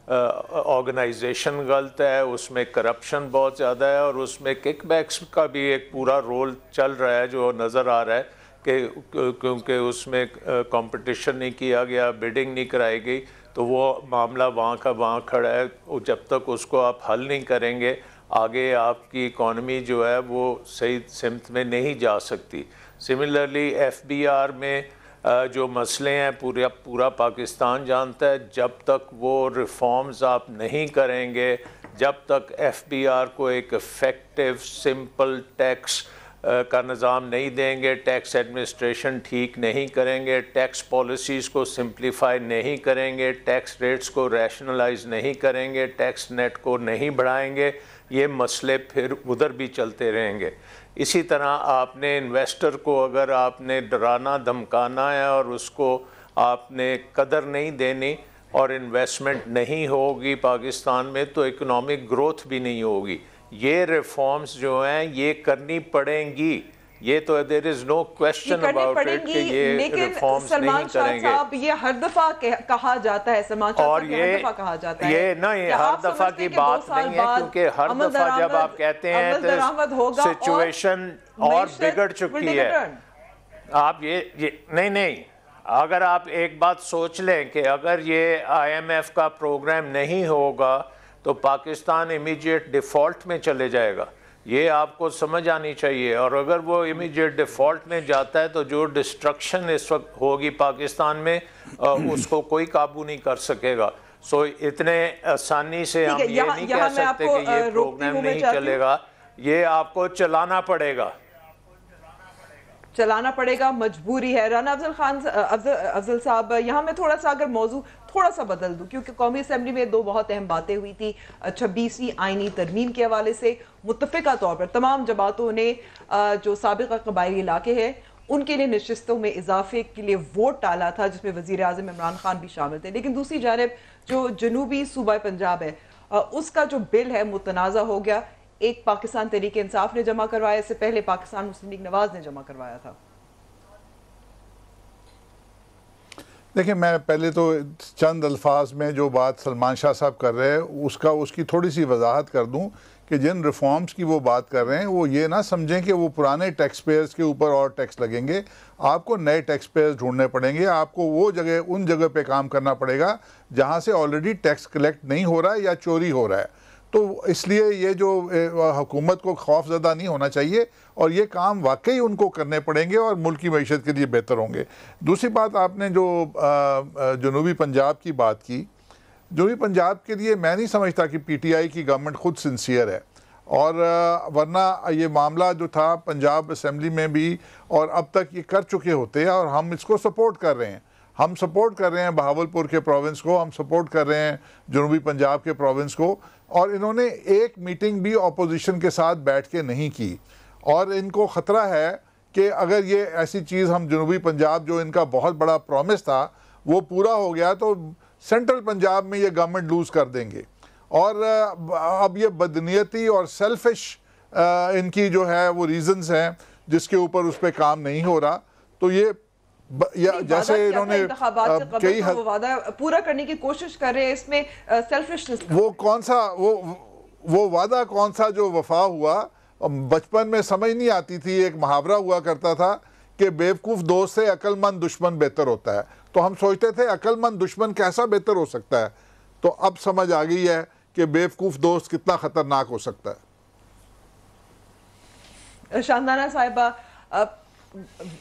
ऑर्गेनाइजेशन गलत है उसमें करप्शन बहुत ज़्यादा है और उसमें किकबैक्स का भी एक पूरा रोल चल रहा है जो नज़र आ रहा है कि क्योंकि उसमें कंपटीशन नहीं किया गया बिडिंग नहीं कराई गई तो वो मामला वहाँ का वहाँ खड़ा है जब तक उसको आप हल नहीं करेंगे आगे आपकी इकॉनमी जो है वो सही सिमत में नहीं जा सकती सिमिलरली एफ में जो मसले हैं पूरा पूरा पाकिस्तान जानता है जब तक वो रिफॉर्म्स आप नहीं करेंगे जब तक एफ बी आर को एक इफ़ेक्टिव सिंपल टैक्स का निज़ाम नहीं देंगे टैक्स एडमिनिस्ट्रेशन ठीक नहीं करेंगे टैक्स पॉलिसीज़ को सिंप्लीफाई नहीं करेंगे टैक्स रेट्स को रैशनलाइज नहीं करेंगे टैक्स नेट को नहीं बढ़ाएंगे ये मसले फिर उधर भी चलते रहेंगे इसी तरह आपने इन्वेस्टर को अगर आपने डराना धमकाना है और उसको आपने कदर नहीं देनी और इन्वेस्टमेंट नहीं होगी पाकिस्तान में तो इकोनॉमिक ग्रोथ भी नहीं होगी ये रिफॉर्म्स जो हैं ये करनी पड़ेंगी ये तो there is no question about it ये सलमान साहब ये हर दफा कहा जाता है सलमान और ये कहा जाता है ये ना हर दफा की बात नहीं है क्योंकि हर दफा जब आप कहते हैं तो सिचुएशन और बिगड़ चुकी है आप ये ये नहीं नहीं अगर आप एक बात सोच लें कि अगर ये आईएमएफ का प्रोग्राम नहीं होगा तो पाकिस्तान इमीडिएट डिफ़ॉल्ट में चले जाएगा ये आपको समझ आनी चाहिए और अगर वो इमीडिएट डिफ़ॉल्ट में जाता है तो जो डिस्ट्रक्शन इस वक्त होगी पाकिस्तान में उसको कोई काबू नहीं कर सकेगा सो so, इतने आसानी से हम ये नहीं कह सकते कि ये प्रोग्राम नहीं चलेगा ये आपको चलाना पड़ेगा चलाना पड़ेगा मजबूरी है राना अफजल खान अफजल साहब यहाँ मैं थोड़ा सा अगर मौजू थोड़ा सा बदल दूँ क्योंकि कौमी असम्बली में दो बहुत अहम बातें हुई थी छब्बीसवीं आइनी तरमीम के हवाले से मुतफ़ा तौर पर तमाम जमातों ने जो सबका कबायली इलाके हैं उनके लिए नशस्तों में इजाफे के लिए वोट डाला था जिसमें वजीर अजम इमरान खान भी शामिल थे लेकिन दूसरी जानब जो जनूबी सूबा पंजाब है उसका जो बिल है मुतनाज़ा हो गया एक पाकिस्तान तरीके इंसाफ ने जमा करवाया इससे पहले पाकिस्तान मुस्लिम लीग नवाज ने जमा करवाया था देखिए मैं पहले तो चंद अल्फाज में जो बात सलमान शाह साहब कर रहे हैं उसका उसकी थोड़ी सी वजाहत कर दूं कि जिन रिफॉर्म्स की वो बात कर रहे हैं वो ये ना समझें कि वो पुराने टैक्स पेयर्स के ऊपर और टैक्स लगेंगे आपको नए टैक्स पेयर्स ढूंढने पड़ेंगे आपको वो जगह उन जगह पे काम करना पड़ेगा जहाँ से ऑलरेडी टैक्स कलेक्ट नहीं हो रहा है या चोरी हो रहा है तो इसलिए ये जो हुकूमत को खौफ ज़्यादा नहीं होना चाहिए और ये काम वाकई उनको करने पड़ेंगे और मुल्क की मीशत के लिए बेहतर होंगे दूसरी बात आपने जो जनूबी पंजाब की बात की जनूबी पंजाब के लिए मैं नहीं समझता कि पी टी आई की गवर्नमेंट खुद सिंसियर है और वरना ये मामला जो था पंजाब असम्बली में भी और अब तक ये कर चुके होते हैं और हम इसको सपोर्ट कर रहे हैं हम सपोर्ट कर रहे हैं बहावलपुर के प्रोविंस को हम सपोर्ट कर रहे हैं जनूबी पंजाब के प्रोविंस को और इन्होंने एक मीटिंग भी अपोजिशन के साथ बैठ के नहीं की और इनको ख़तरा है कि अगर ये ऐसी चीज़ हम जनूबी पंजाब जो इनका बहुत बड़ा प्रॉमिस था वो पूरा हो गया तो सेंट्रल पंजाब में ये गवर्नमेंट लूज़ कर देंगे और अब ये बदनीयती और सेल्फिश इनकी जो है वो रीज़न्स हैं जिसके ऊपर उस पर काम नहीं हो रहा तो ये या जैसे इन्होंने कई तो वादा पूरा करने की कोशिश कर रहे हैं इसमें सेल्फिशनेस वो कौन सा वो वो वादा कौन सा जो वफा हुआ बचपन में समझ नहीं आती थी एक मुहावरा हुआ करता था कि बेवकूफ़ दोस्त से अक्लमंद दुश्मन बेहतर होता है तो हम सोचते थे अक्लमंद दुश्मन कैसा बेहतर हो सकता है तो अब समझ आ गई है कि बेवकूफ़ दोस्त कितना ख़तरनाक हो सकता है शानदाना साहिबा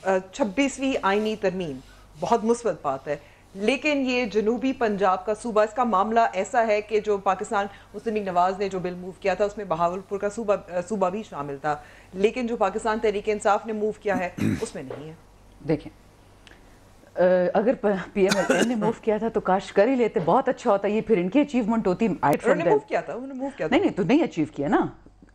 छब्बीसवीं आइनी तरमीम बहुत मुस्बत बात है लेकिन ये जनूबी पंजाब का सूबा इसका मामला ऐसा है कि जो पाकिस्तान मुस्लिम नवाज़ ने जो बिल मूव किया था उसमें बहावलपुर का सूबा सूबा भी शामिल था लेकिन जो पाकिस्तान तहरीक इंसाफ ने मूव किया है उसमें नहीं है देखें अगर पी एम एल ने मूव किया था तो काश कर ही लेते बहुत अच्छा होता ये फिर इनकी अचीवमेंट होती मूव किया था किया था नहीं नहीं तो नहीं अचीव किया ना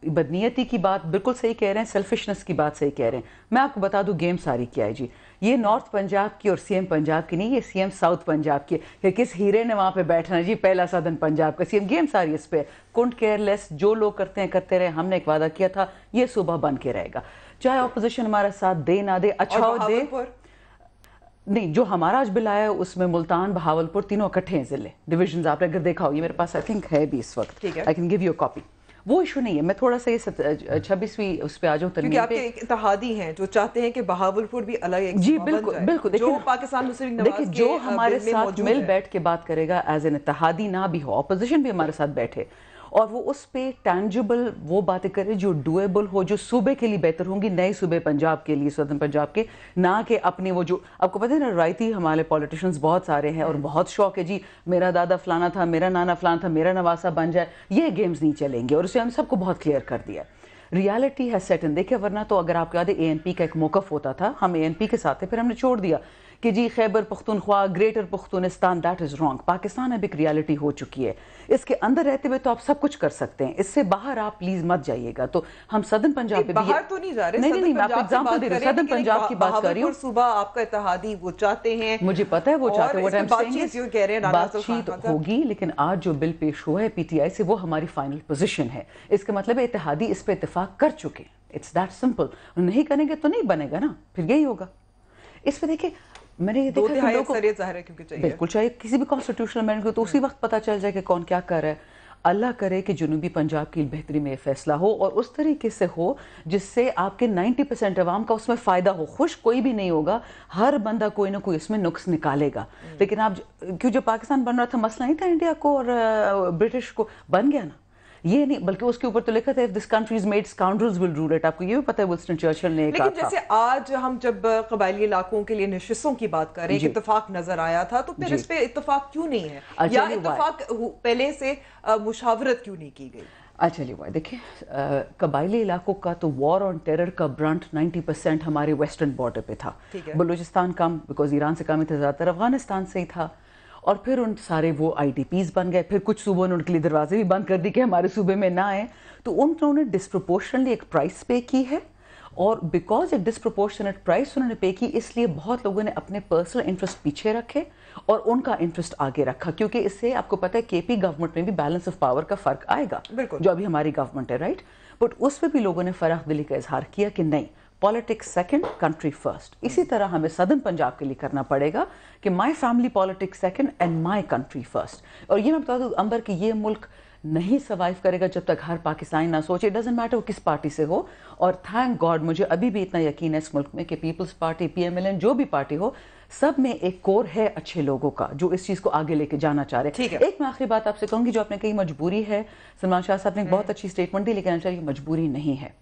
बदनीयती की बात बिल्कुल सही कह रहे हैं सेल्फिशनेस की बात सही कह रहे हैं मैं आपको बता दूं गेम सारी क्या है जी ये नॉर्थ पंजाब की और सीएम पंजाब की नहीं ये सीएम साउथ पंजाब की है किस हीरे ने वहाँ पे बैठना जी पहला साधन पंजाब का सीएम गेम सारी इस पर कुंड केयरलेस जो लोग करते हैं करते रहे हमने एक वादा किया था ये सुबह बन के रहेगा चाहे अपोजिशन हमारा साथ दे ना दे अच्छा दे नहीं जो हमारा आज बिल आया है उसमें मुल्तान बहावलपुर तीनों इकट्ठे हैं जिले डिविजन आपने अगर देखा होगी मेरे पास आई थिंक है भी इस वक्त I can give you copy वो इशू नहीं है मैं थोड़ा सा ये छब्बीसवीं उस पर आ जाऊँ क्योंकि आपके इतिहादी हैं जो चाहते हैं कि बहावलपुर भी अलग जी बिल्कुल बिल्कुल देखिए पाकिस्तान मुस्लिम देखिए जो हमारे साथ मिल बैठ के बात करेगा एज एन इतिहादी ना भी हो अपोजिशन भी हमारे साथ बैठे और वो उस पर टैंजबल वो बातें करे जो डुएबल हो जो सूबे के लिए बेहतर होंगी नए सूबे पंजाब के लिए स्वतंत्र पंजाब के ना कि अपने वो जो आपको पता है ना रायती हमारे पॉलिटिशियंस बहुत सारे हैं और बहुत शौक है जी मेरा दादा फलाना था मेरा नाना फलाना था मेरा नवासा बन जाए ये गेम्स नहीं चलेंगे और उसे हम सबको बहुत क्लियर कर दिया रियलिटी है सेट इन देखिए वरना तो अगर आपको याद ए एन पी का एक मौकफ होता था हम ए एन पी के साथ थे फिर हमने छोड़ दिया कि जी Khyber Pakhtunkhwa greater Pakhtunistan that is wrong Pakistan अब एक रियलिटी हो चुकी है इसके अंदर रहते हुए तो आप सब कुछ कर सकते हैं इससे बाहर आप प्लीज़ मत जाइएगा तो हम सदन पंजाब पे बाहर तो नहीं जा रहे नहीं नहीं मैं आपको एग्जाम्पल दे रही हूँ सदन पंजाब की बात कर रही हूँ सुबह आपका इतिहादी वो चाहते हैं मुझे पता है वो चाहते हैं बातचीत होगी लेकिन आज जो बिल पेश हुआ है पीटीआई से वो हमारी फाइनल पोजिशन है इसका मतलब इतिहादी इस पर इतफाक कर चुके हैं इट्स दैट सिंपल नहीं करेंगे तो नहीं बनेगा ना फिर यही होगा इस पर देखिए मैंने ये देखा कि है क्योंकि चाहिए बिल्कुल चाहिए किसी भी कॉन्स्टिट्यूशनल अमेंडमेंट को तो उसी वक्त पता चल जाए कि कौन क्या कर रहा है अल्लाह करे कि जुनूबी पंजाब की बेहतरी में फैसला हो और उस तरीके से हो जिससे आपके 90 परसेंट अवाम का उसमें फ़ायदा हो खुश कोई भी नहीं होगा हर बंदा कोई ना कोई इसमें नुक्स निकालेगा हम्म। लेकिन आप क्यों जब पाकिस्तान बन रहा था मसला नहीं था इंडिया को और ब्रिटिश को बन गया ना ये नहीं बल्कि उसके ऊपर तो लिखा था this country is made scoundrels will rule it आपको ये भी पता है विल्सन चर्चिल ने कहा जैसे आज हम जब कबायली इलाकों के लिए नशिस्तों की बात कर रहे हैं इतफाक नजर आया था तो फिर इस पे इतफाक क्यों नहीं है या इतफाक पहले से मुशावरत क्यों नहीं की गई अच्छा जी वाह देखिए कबायली इलाकों का तो वॉर ऑन टेरर का ब्रांट 90 परसेंट हमारे वेस्टर्न बॉर्डर पे था बलूचिस्तान कम बिकॉज ईरान से कम ही था ज़्यादातर अफगानिस्तान से ही था और फिर उन सारे वो आई बन गए फिर कुछ सूबों ने उनके लिए दरवाजे भी बंद कर दिए कि हमारे सूबे में ना आए तो उन्होंने डिस्प्रोपोर्शनली एक प्राइस पे की है और बिकॉज एक डिस्प्रोपोर्शनट प्राइस उन्होंने पे की इसलिए बहुत लोगों ने अपने पर्सनल इंटरेस्ट पीछे रखे और उनका इंटरेस्ट आगे रखा क्योंकि इससे आपको पता है केपी गवर्नमेंट में भी बैलेंस ऑफ पावर का फर्क आएगा जो अभी हमारी गवर्नमेंट है राइट बट उस पर भी लोगों ने फराख दिली का इजहार किया कि नहीं पॉलिटिक्स सेकंड कंट्री फर्स्ट इसी तरह हमें सदन पंजाब के लिए करना पड़ेगा कि my family politics second and my country first और ये मैं बता दूँ अंबर कि ये मुल्क नहीं सर्वाइव करेगा जब तक हर पाकिस्तानी ना सोचे डजेंट मैटर वो किस पार्टी से हो और थैंक गॉड मुझे अभी भी इतना यकीन है इस मुल्क में कि पीपल्स पार्टी पी जो भी पार्टी हो सब में एक कोर है अच्छे लोगों का जो इस चीज़ को आगे लेके जाना चाह रहे हैं एक मैं आखिरी बात आपसे कहूंगी जो आपने कही मजबूरी है सलमान शाह साहब ने बहुत हम्म। अच्छी स्टेटमेंट दी लेकिन चाहिए अच्छा, मजबूरी नहीं है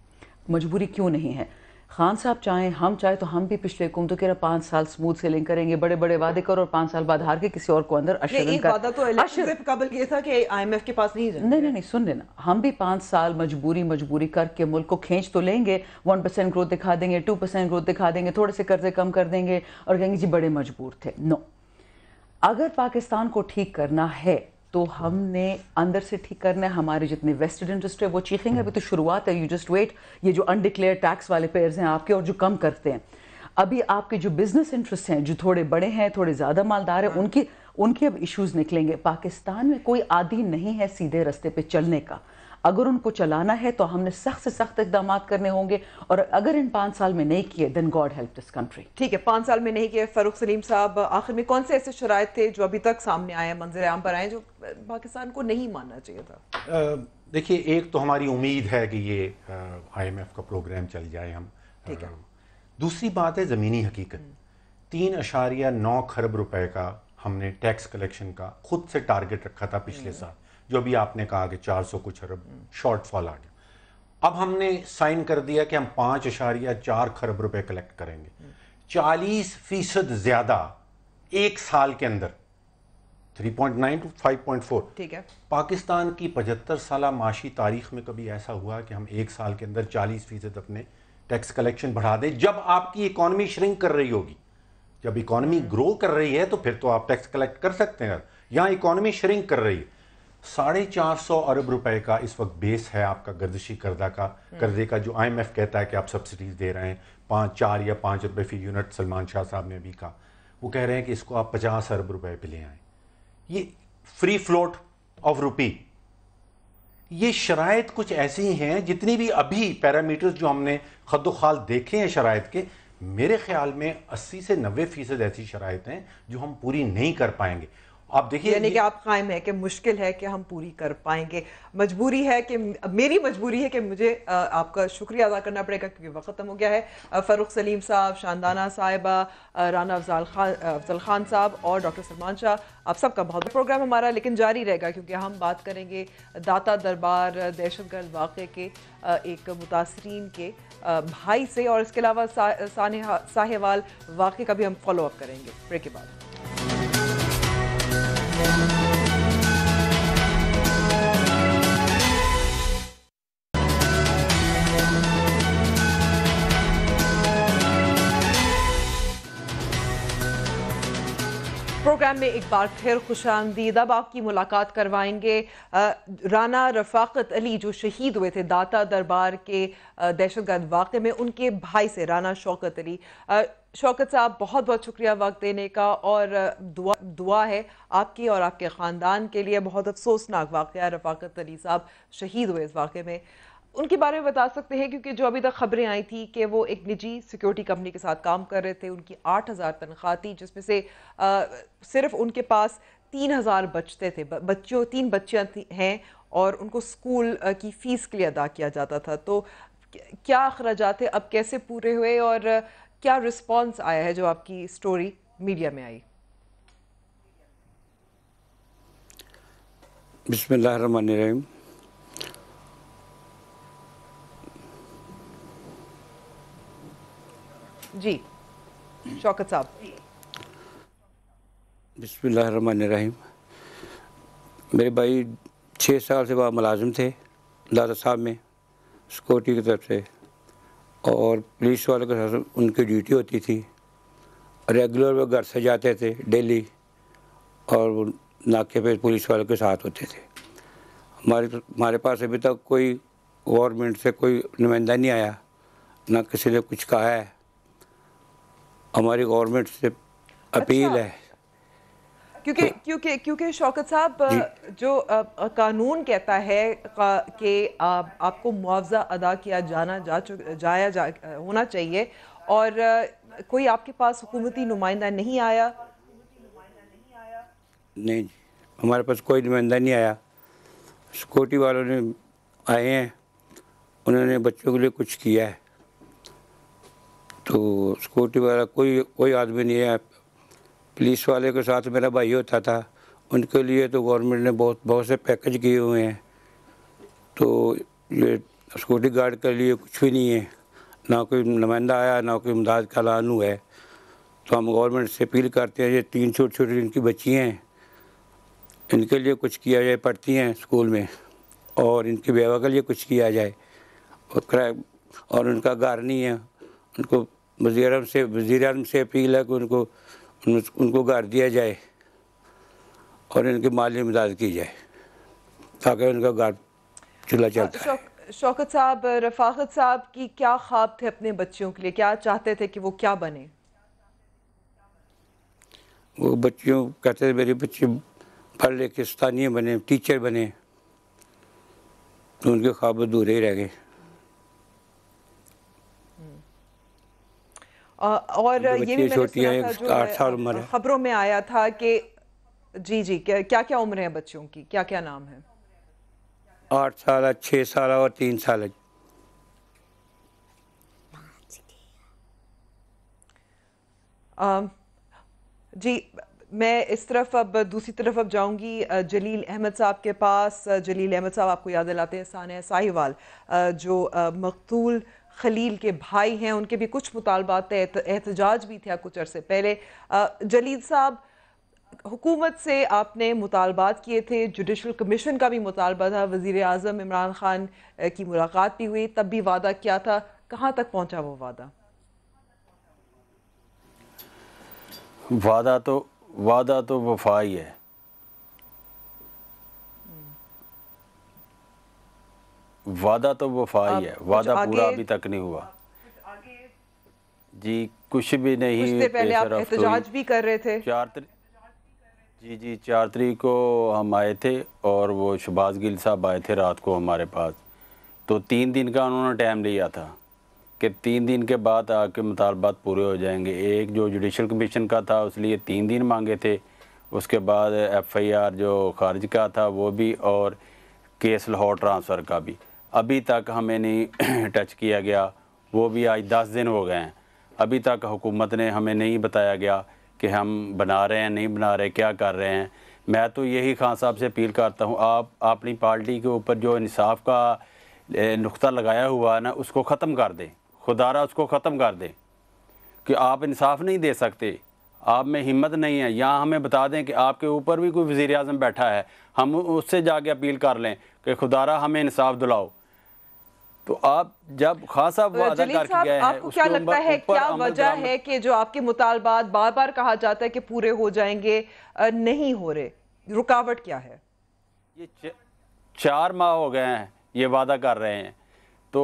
मजबूरी क्यों नहीं है खान साहब चाहें हम चाहें तो हम भी पिछले हुकूमतों के पाँच साल स्मूथ सेलिंग करेंगे बड़े बड़े वादे करो और पाँच साल बाद हार के किसी और को अंदर अशर कर वादा तो अशर कबल ये था कि आईएमएफ के पास नहीं नहीं नहीं नहीं सुन लेना हम भी पाँच साल मजबूरी मजबूरी करके मुल्क को खींच तो लेंगे वन परसेंट ग्रोथ दिखा देंगे टू परसेंट ग्रोथ दिखा देंगे थोड़े से कर्जे कम कर देंगे और कहेंगे जी बड़े मजबूर थे नो अगर पाकिस्तान को ठीक करना है तो हमने अंदर से ठीक करना है हमारे जितने वेस्टेड इंटरेस्ट है वो चीखेंगे अभी तो शुरुआत है यू जस्ट वेट ये जो अनडिक्लेयर टैक्स वाले पेयर्स हैं आपके और जो कम करते हैं अभी आपके जो बिजनेस इंटरेस्ट हैं जो थोड़े बड़े हैं थोड़े ज़्यादा मालदार हैं उनकी उनके अब इश्यूज निकलेंगे पाकिस्तान में कोई आदि नहीं है सीधे रास्ते पे चलने का अगर उनको चलाना है तो हमने सख्त से सख्त इकदाम करने होंगे और अगर इन पाँच साल में नहीं किए then God help this country ठीक है पाँच साल में नहीं किए फारूक सलीम साहब आखिर में कौन से ऐसे शराय थे जो अभी तक सामने आए मंजर आम पर आए जो पाकिस्तान को नहीं मानना चाहिए था देखिए एक तो हमारी उम्मीद है कि ये आई एम एफ का प्रोग्राम चल जाए हम ठीक है दूसरी बात है ज़मीनी हकीकत हम्म। तीन अशारिया नौ खरब रुपए का हमने टैक्स कलेक्शन का खुद से टारगेट रखा था पिछले हम्म। साल जो भी आपने कहा कि 400 कुछ अरब शॉर्टफॉल आ गया अब हमने साइन कर दिया कि हम पांच अशारिया चार खरब रुपए कलेक्ट करेंगे चालीस फीसद ज़्यादा एक साल के अंदर 3.9 टू 5.4 ठीक है पाकिस्तान की 75 साल माशी तारीख में कभी ऐसा हुआ कि हम एक साल के अंदर 40 फीसद अपने टैक्स कलेक्शन बढ़ा दें जब आपकी इकोनॉमी श्रिंक कर रही होगी जब इकोनॉमी ग्रो कर रही है तो फिर तो आप टैक्स कलेक्ट कर सकते हैं यहाँ इकोनॉमी श्रिंक कर रही है साढ़े चार सौ अरब रुपए का इस वक्त बेस है आपका गर्दशी कर्जा का हम्म। कर्जे का जो एफ कहता है कि आप सब्सिडीज दे रहे हैं पाँच चार या पाँच रुपये फी यूनिट सलमान शाह साहब ने भी कहा वो कह रहे हैं कि इसको आप पचास अरब रुपए पे ले आए ये फ्री फ्लोट ऑफ रुपी ये शराइ कुछ ऐसी हैं जितनी भी अभी पैरामीटर्स जो हमने खद खाल देखे हैं शराय के मेरे ख्याल में 80 से 90 फीसद ऐसी शराय हैं जो हम पूरी नहीं कर पाएंगे आप देखिए यानी कि आप कायम है कि मुश्किल है कि हम पूरी कर पाएंगे मजबूरी है कि मेरी मजबूरी है कि मुझे आपका शुक्रिया अदा करना पड़ेगा क्योंकि वक्त खत्म हो गया है फ़रूख सलीम साहब शानदाना साहिबा राना अफजाल खान अफजल खान साहब और डॉक्टर सलमान शाह आप सबका बहुत प्रोग्राम हमारा लेकिन जारी रहेगा क्योंकि हम बात करेंगे दाता दरबार दहशत गर्द वाक़े के एक मुतासरीन के भाई से और इसके अलावा सानेहा साहेवाल वाक़े का भी हम फॉलोअप करेंगे ब्रेक के बाद प्रोग्राम में एक बार फिर खुश आमदीद अब आपकी मुलाकात करवाएंगे राना रफाकत अली जो शहीद हुए थे दाता दरबार के दहशत गर्द वाक़े में उनके भाई से राना शौकत अली शौकत साहब बहुत बहुत शुक्रिया वक्त देने का और दुआ दुआ है आपकी और आपके ख़ानदान के लिए बहुत अफसोसनाक वाक़ रफाकत अली साहब शहीद हुए इस वाक़े में उनके बारे में बता सकते हैं क्योंकि जो अभी तक खबरें आई थी कि वो एक निजी सिक्योरिटी कंपनी के साथ काम कर रहे थे उनकी आठ हज़ार तनख्वाह थी जिसमें से आ, सिर्फ उनके पास तीन हज़ार बचते थे बच्चों तीन बच्चियाँ हैं और उनको स्कूल की फ़ीस के लिए अदा किया जाता था तो क्या अखराज अब कैसे पूरे हुए और क्या रिस्पॉन्स आया है जो आपकी स्टोरी मीडिया में आई बिस्मिल्लाहिर्रहमानिर्रहीम जी शौकत साहब बिस्मिल्लाहिर्रहमानिर्रहीम मेरे भाई छः साल से वह मुलाजिम थे दादा साहब में सिक्योरिटी की तरफ से और पुलिस वालों के साथ उनकी ड्यूटी होती थी रेगुलर वो घर से जाते थे डेली और नाके पे पुलिस वालों के साथ होते थे हमारे हमारे पास अभी तक कोई गवर्नमेंट से कोई नुमाइंदा नहीं आया ना किसी ने कुछ कहा है हमारी गवर्नमेंट से अपील अच्छा। है क्योंकि तो- क्योंकि क्योंकि शौकत साहब जो आ, कानून कहता है कि आपको मुआवजा अदा किया जाना जा जाया जा होना चाहिए और आ, कोई आपके पास हुकूमती नुमाइंदा नहीं आया नहीं हमारे पास कोई नुमाइंदा नहीं आया सिक्योरिटी वालों ने आए हैं उन्होंने बच्चों के लिए कुछ किया है तो सिक्योरिटी वाला कोई कोई आदमी नहीं है पुलिस वाले के साथ मेरा भाई होता था उनके लिए तो गवर्नमेंट ने बहुत बहुत से पैकेज किए हुए हैं तो ये सिक्योरिटी गार्ड के लिए कुछ भी नहीं है ना कोई नुमाइंदा आया ना कोई इमदाद का लान हुआ है तो हम गवर्नमेंट से अपील करते हैं ये तीन छोटी छोटी इनकी बच्ची हैं इनके लिए कुछ किया जाए पढ़ती हैं स्कूल में और इनके बेवा के लिए कुछ किया जाए और और उनका घर नहीं है उनको वजीरम से वजीरम से अपील है कि उनको उनको गार दिया जाए और इनके माली इमदाद की जाए ताकि उनका गार चुला अच्छा, चलता शौक, है शौकत साहब रफाकत साहब की क्या ख्वाब थे अपने बच्चों के लिए क्या चाहते थे कि वो क्या बने वो बच्चों कहते थे मेरे बच्चे पढ़ लिख के स्थानीय बने टीचर बने तो उनके ख्वाब अधूरे रह गए और ये भी छोटी हैं आठ साल उम्र है खबरों में आया था कि जी जी क्या क्या, क्या उम्र है बच्चों की क्या क्या नाम है आठ साल छः साल और तीन साल जी मैं इस तरफ अब दूसरी तरफ अब जाऊंगी जलील अहमद साहब के पास जलील अहमद साहब आपको याद दिलाते हैं सान साहिवाल जो मकतूल खलील के भाई हैं उनके भी कुछ मुतालबात एहतजाज भी थे कुछ अरसे पहले जलील साहब हुकूमत से आपने मुतालबात किए थे जुडिशल कमीशन का भी मुतालबा था वज़ी अजम इमरान ख़ान की मुलाकात भी हुई तब भी वादा किया था कहाँ तक पहुँचा वो वादा वादा तो वादा तो वफा ही है वादा तो वफा ही है वादा पूरा अभी तक नहीं हुआ जी कुछ भी नहीं पहले आप एहतजाज भी कर रहे थे चार जी जी चार तरीक को हम आए थे और वो शबाज गिल साहब आए थे रात को हमारे पास तो तीन दिन का उन्होंने टाइम लिया था कि तीन दिन के बाद आके मुतालबात पूरे हो जाएंगे एक जो जुडिशल कमीशन का था उसलिए तीन दिन मांगे थे उसके बाद एफ आई आर जो खारिज का था वो भी और केस लाहौर ट्रांसफ़र का भी अभी तक हमें नहीं टच किया गया वो भी आज दस दिन हो गए हैं अभी तक हुकूमत ने हमें नहीं बताया गया कि हम बना रहे हैं नहीं बना रहे क्या कर रहे हैं मैं तो यही खान साहब से अपील करता हूँ आप अपनी पार्टी के ऊपर जो इंसाफ का नुकता लगाया हुआ है ना उसको ख़त्म कर दें खुदारा उसको ख़त्म कर दें कि आप इंसाफ नहीं दे सकते आप में हिम्मत नहीं है यहाँ हमें बता दें कि आपके ऊपर भी कोई वज़ी अजम बैठा है हम उससे जाके अपील कर लें कि खुदारा हमें इंसाफ दिलाओ तो आप जब खासा वादा तो करके गए हैं आपको क्या लगता है क्या वजह है कि जो आपके मुतालबात बार बार कहा जाता है कि पूरे हो जाएंगे नहीं हो रहे रुकावट क्या है ये चार माह हो गए हैं ये वादा कर रहे हैं तो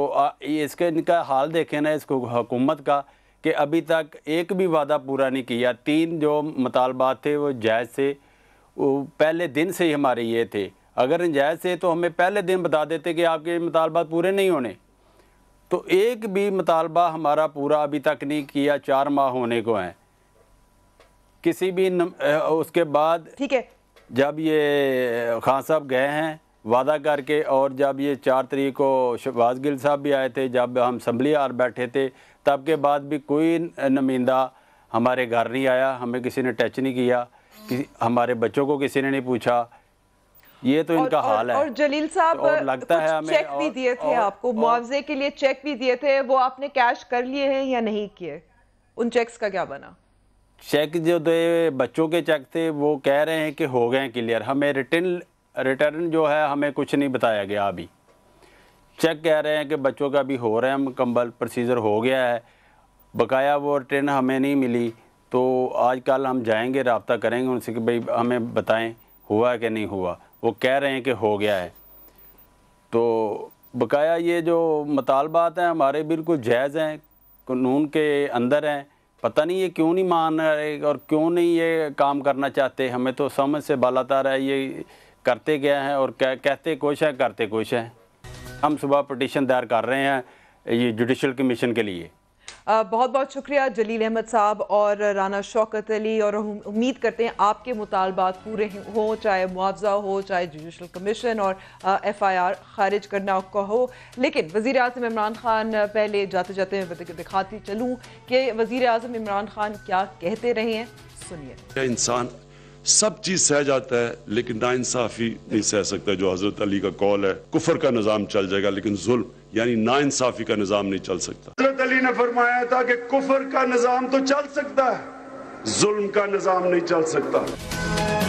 इसके इनका हाल देखे ना इसको हुकूमत का कि अभी तक एक भी वादा पूरा नहीं किया तीन जो मुतालबात थे वो जायज़ से पहले दिन से ही हमारे ये थे अगर नजायज़ से तो हमें पहले दिन बता देते कि आपके मुतालबात पूरे नहीं होने तो एक भी मुतालबा हमारा पूरा अभी तक नहीं किया चार माह होने को हैं किसी भी नम, उसके बाद ठीक है जब ये खान साहब गए हैं वादा करके और जब ये चार तरीक को शहबाज गिल साहब भी आए थे जब हम असम्बली आर बैठे थे तब के बाद भी कोई नुमिंदा हमारे घर नहीं आया हमें किसी ने टच नहीं किया कि हमारे बच्चों को किसी ने नहीं पूछा ये तो इनका और, हाल है और जलील साहब तो लगता है हमें चेक भी दिए थे और, आपको मुआवजे के लिए चेक भी दिए थे वो आपने कैश कर लिए हैं या नहीं किए उन चेक्स का क्या बना चेक जो थे बच्चों के चेक थे वो कह रहे हैं कि हो गए क्लियर हमें रिटर्न रिटर्न जो है हमें कुछ नहीं बताया गया अभी चेक कह रहे हैं कि बच्चों का भी हो रहा है मुकम्मल प्रोसीजर हो गया है बकाया वो रिटर्न हमें नहीं मिली तो आज कल हम जाएंगे रबता करेंगे उनसे कि भाई हमें बताएं हुआ कि नहीं हुआ वो कह रहे हैं कि हो गया है तो बकाया ये जो मतालबात हैं हमारे बिल्कुल जायज़ हैं कानून के अंदर हैं पता नहीं ये क्यों नहीं मान रहे और क्यों नहीं ये काम करना चाहते हमें तो समझ से बालातार है ये करते क्या हैं और कह, कहते कुछ हैं करते कुछ हैं हम सुबह पटिशन दायर कर रहे हैं ये जुडिशल कमीशन के लिए बहुत बहुत शुक्रिया जलील अहमद साहब और राना शौकत अली और उम्मीद करते हैं आपके मुतालबात पूरे हों चाहे मुआवजा हो चाहे जुडिशल कमीशन और एफ आई आर खारिज करना का हो लेकिन वज़ी अजम इमरान खान पहले जाते जाते मैं दिखाती चलूँ कि वज़ी अजम इमरान खान क्या कहते रहे हैं सुनिए इंसान सब चीज सह जाता है लेकिन ना इंसाफी नहीं सह सकता जो हजरत अली का कौल है कुफर का निज़ाम चल जाएगा लेकिन जुल्म यानी इंसाफी का निज़ाम नहीं चल सकता हजरत अली ने फरमाया था कि कुफर का निज़ाम तो चल सकता है जुल्म का निज़ाम नहीं चल सकता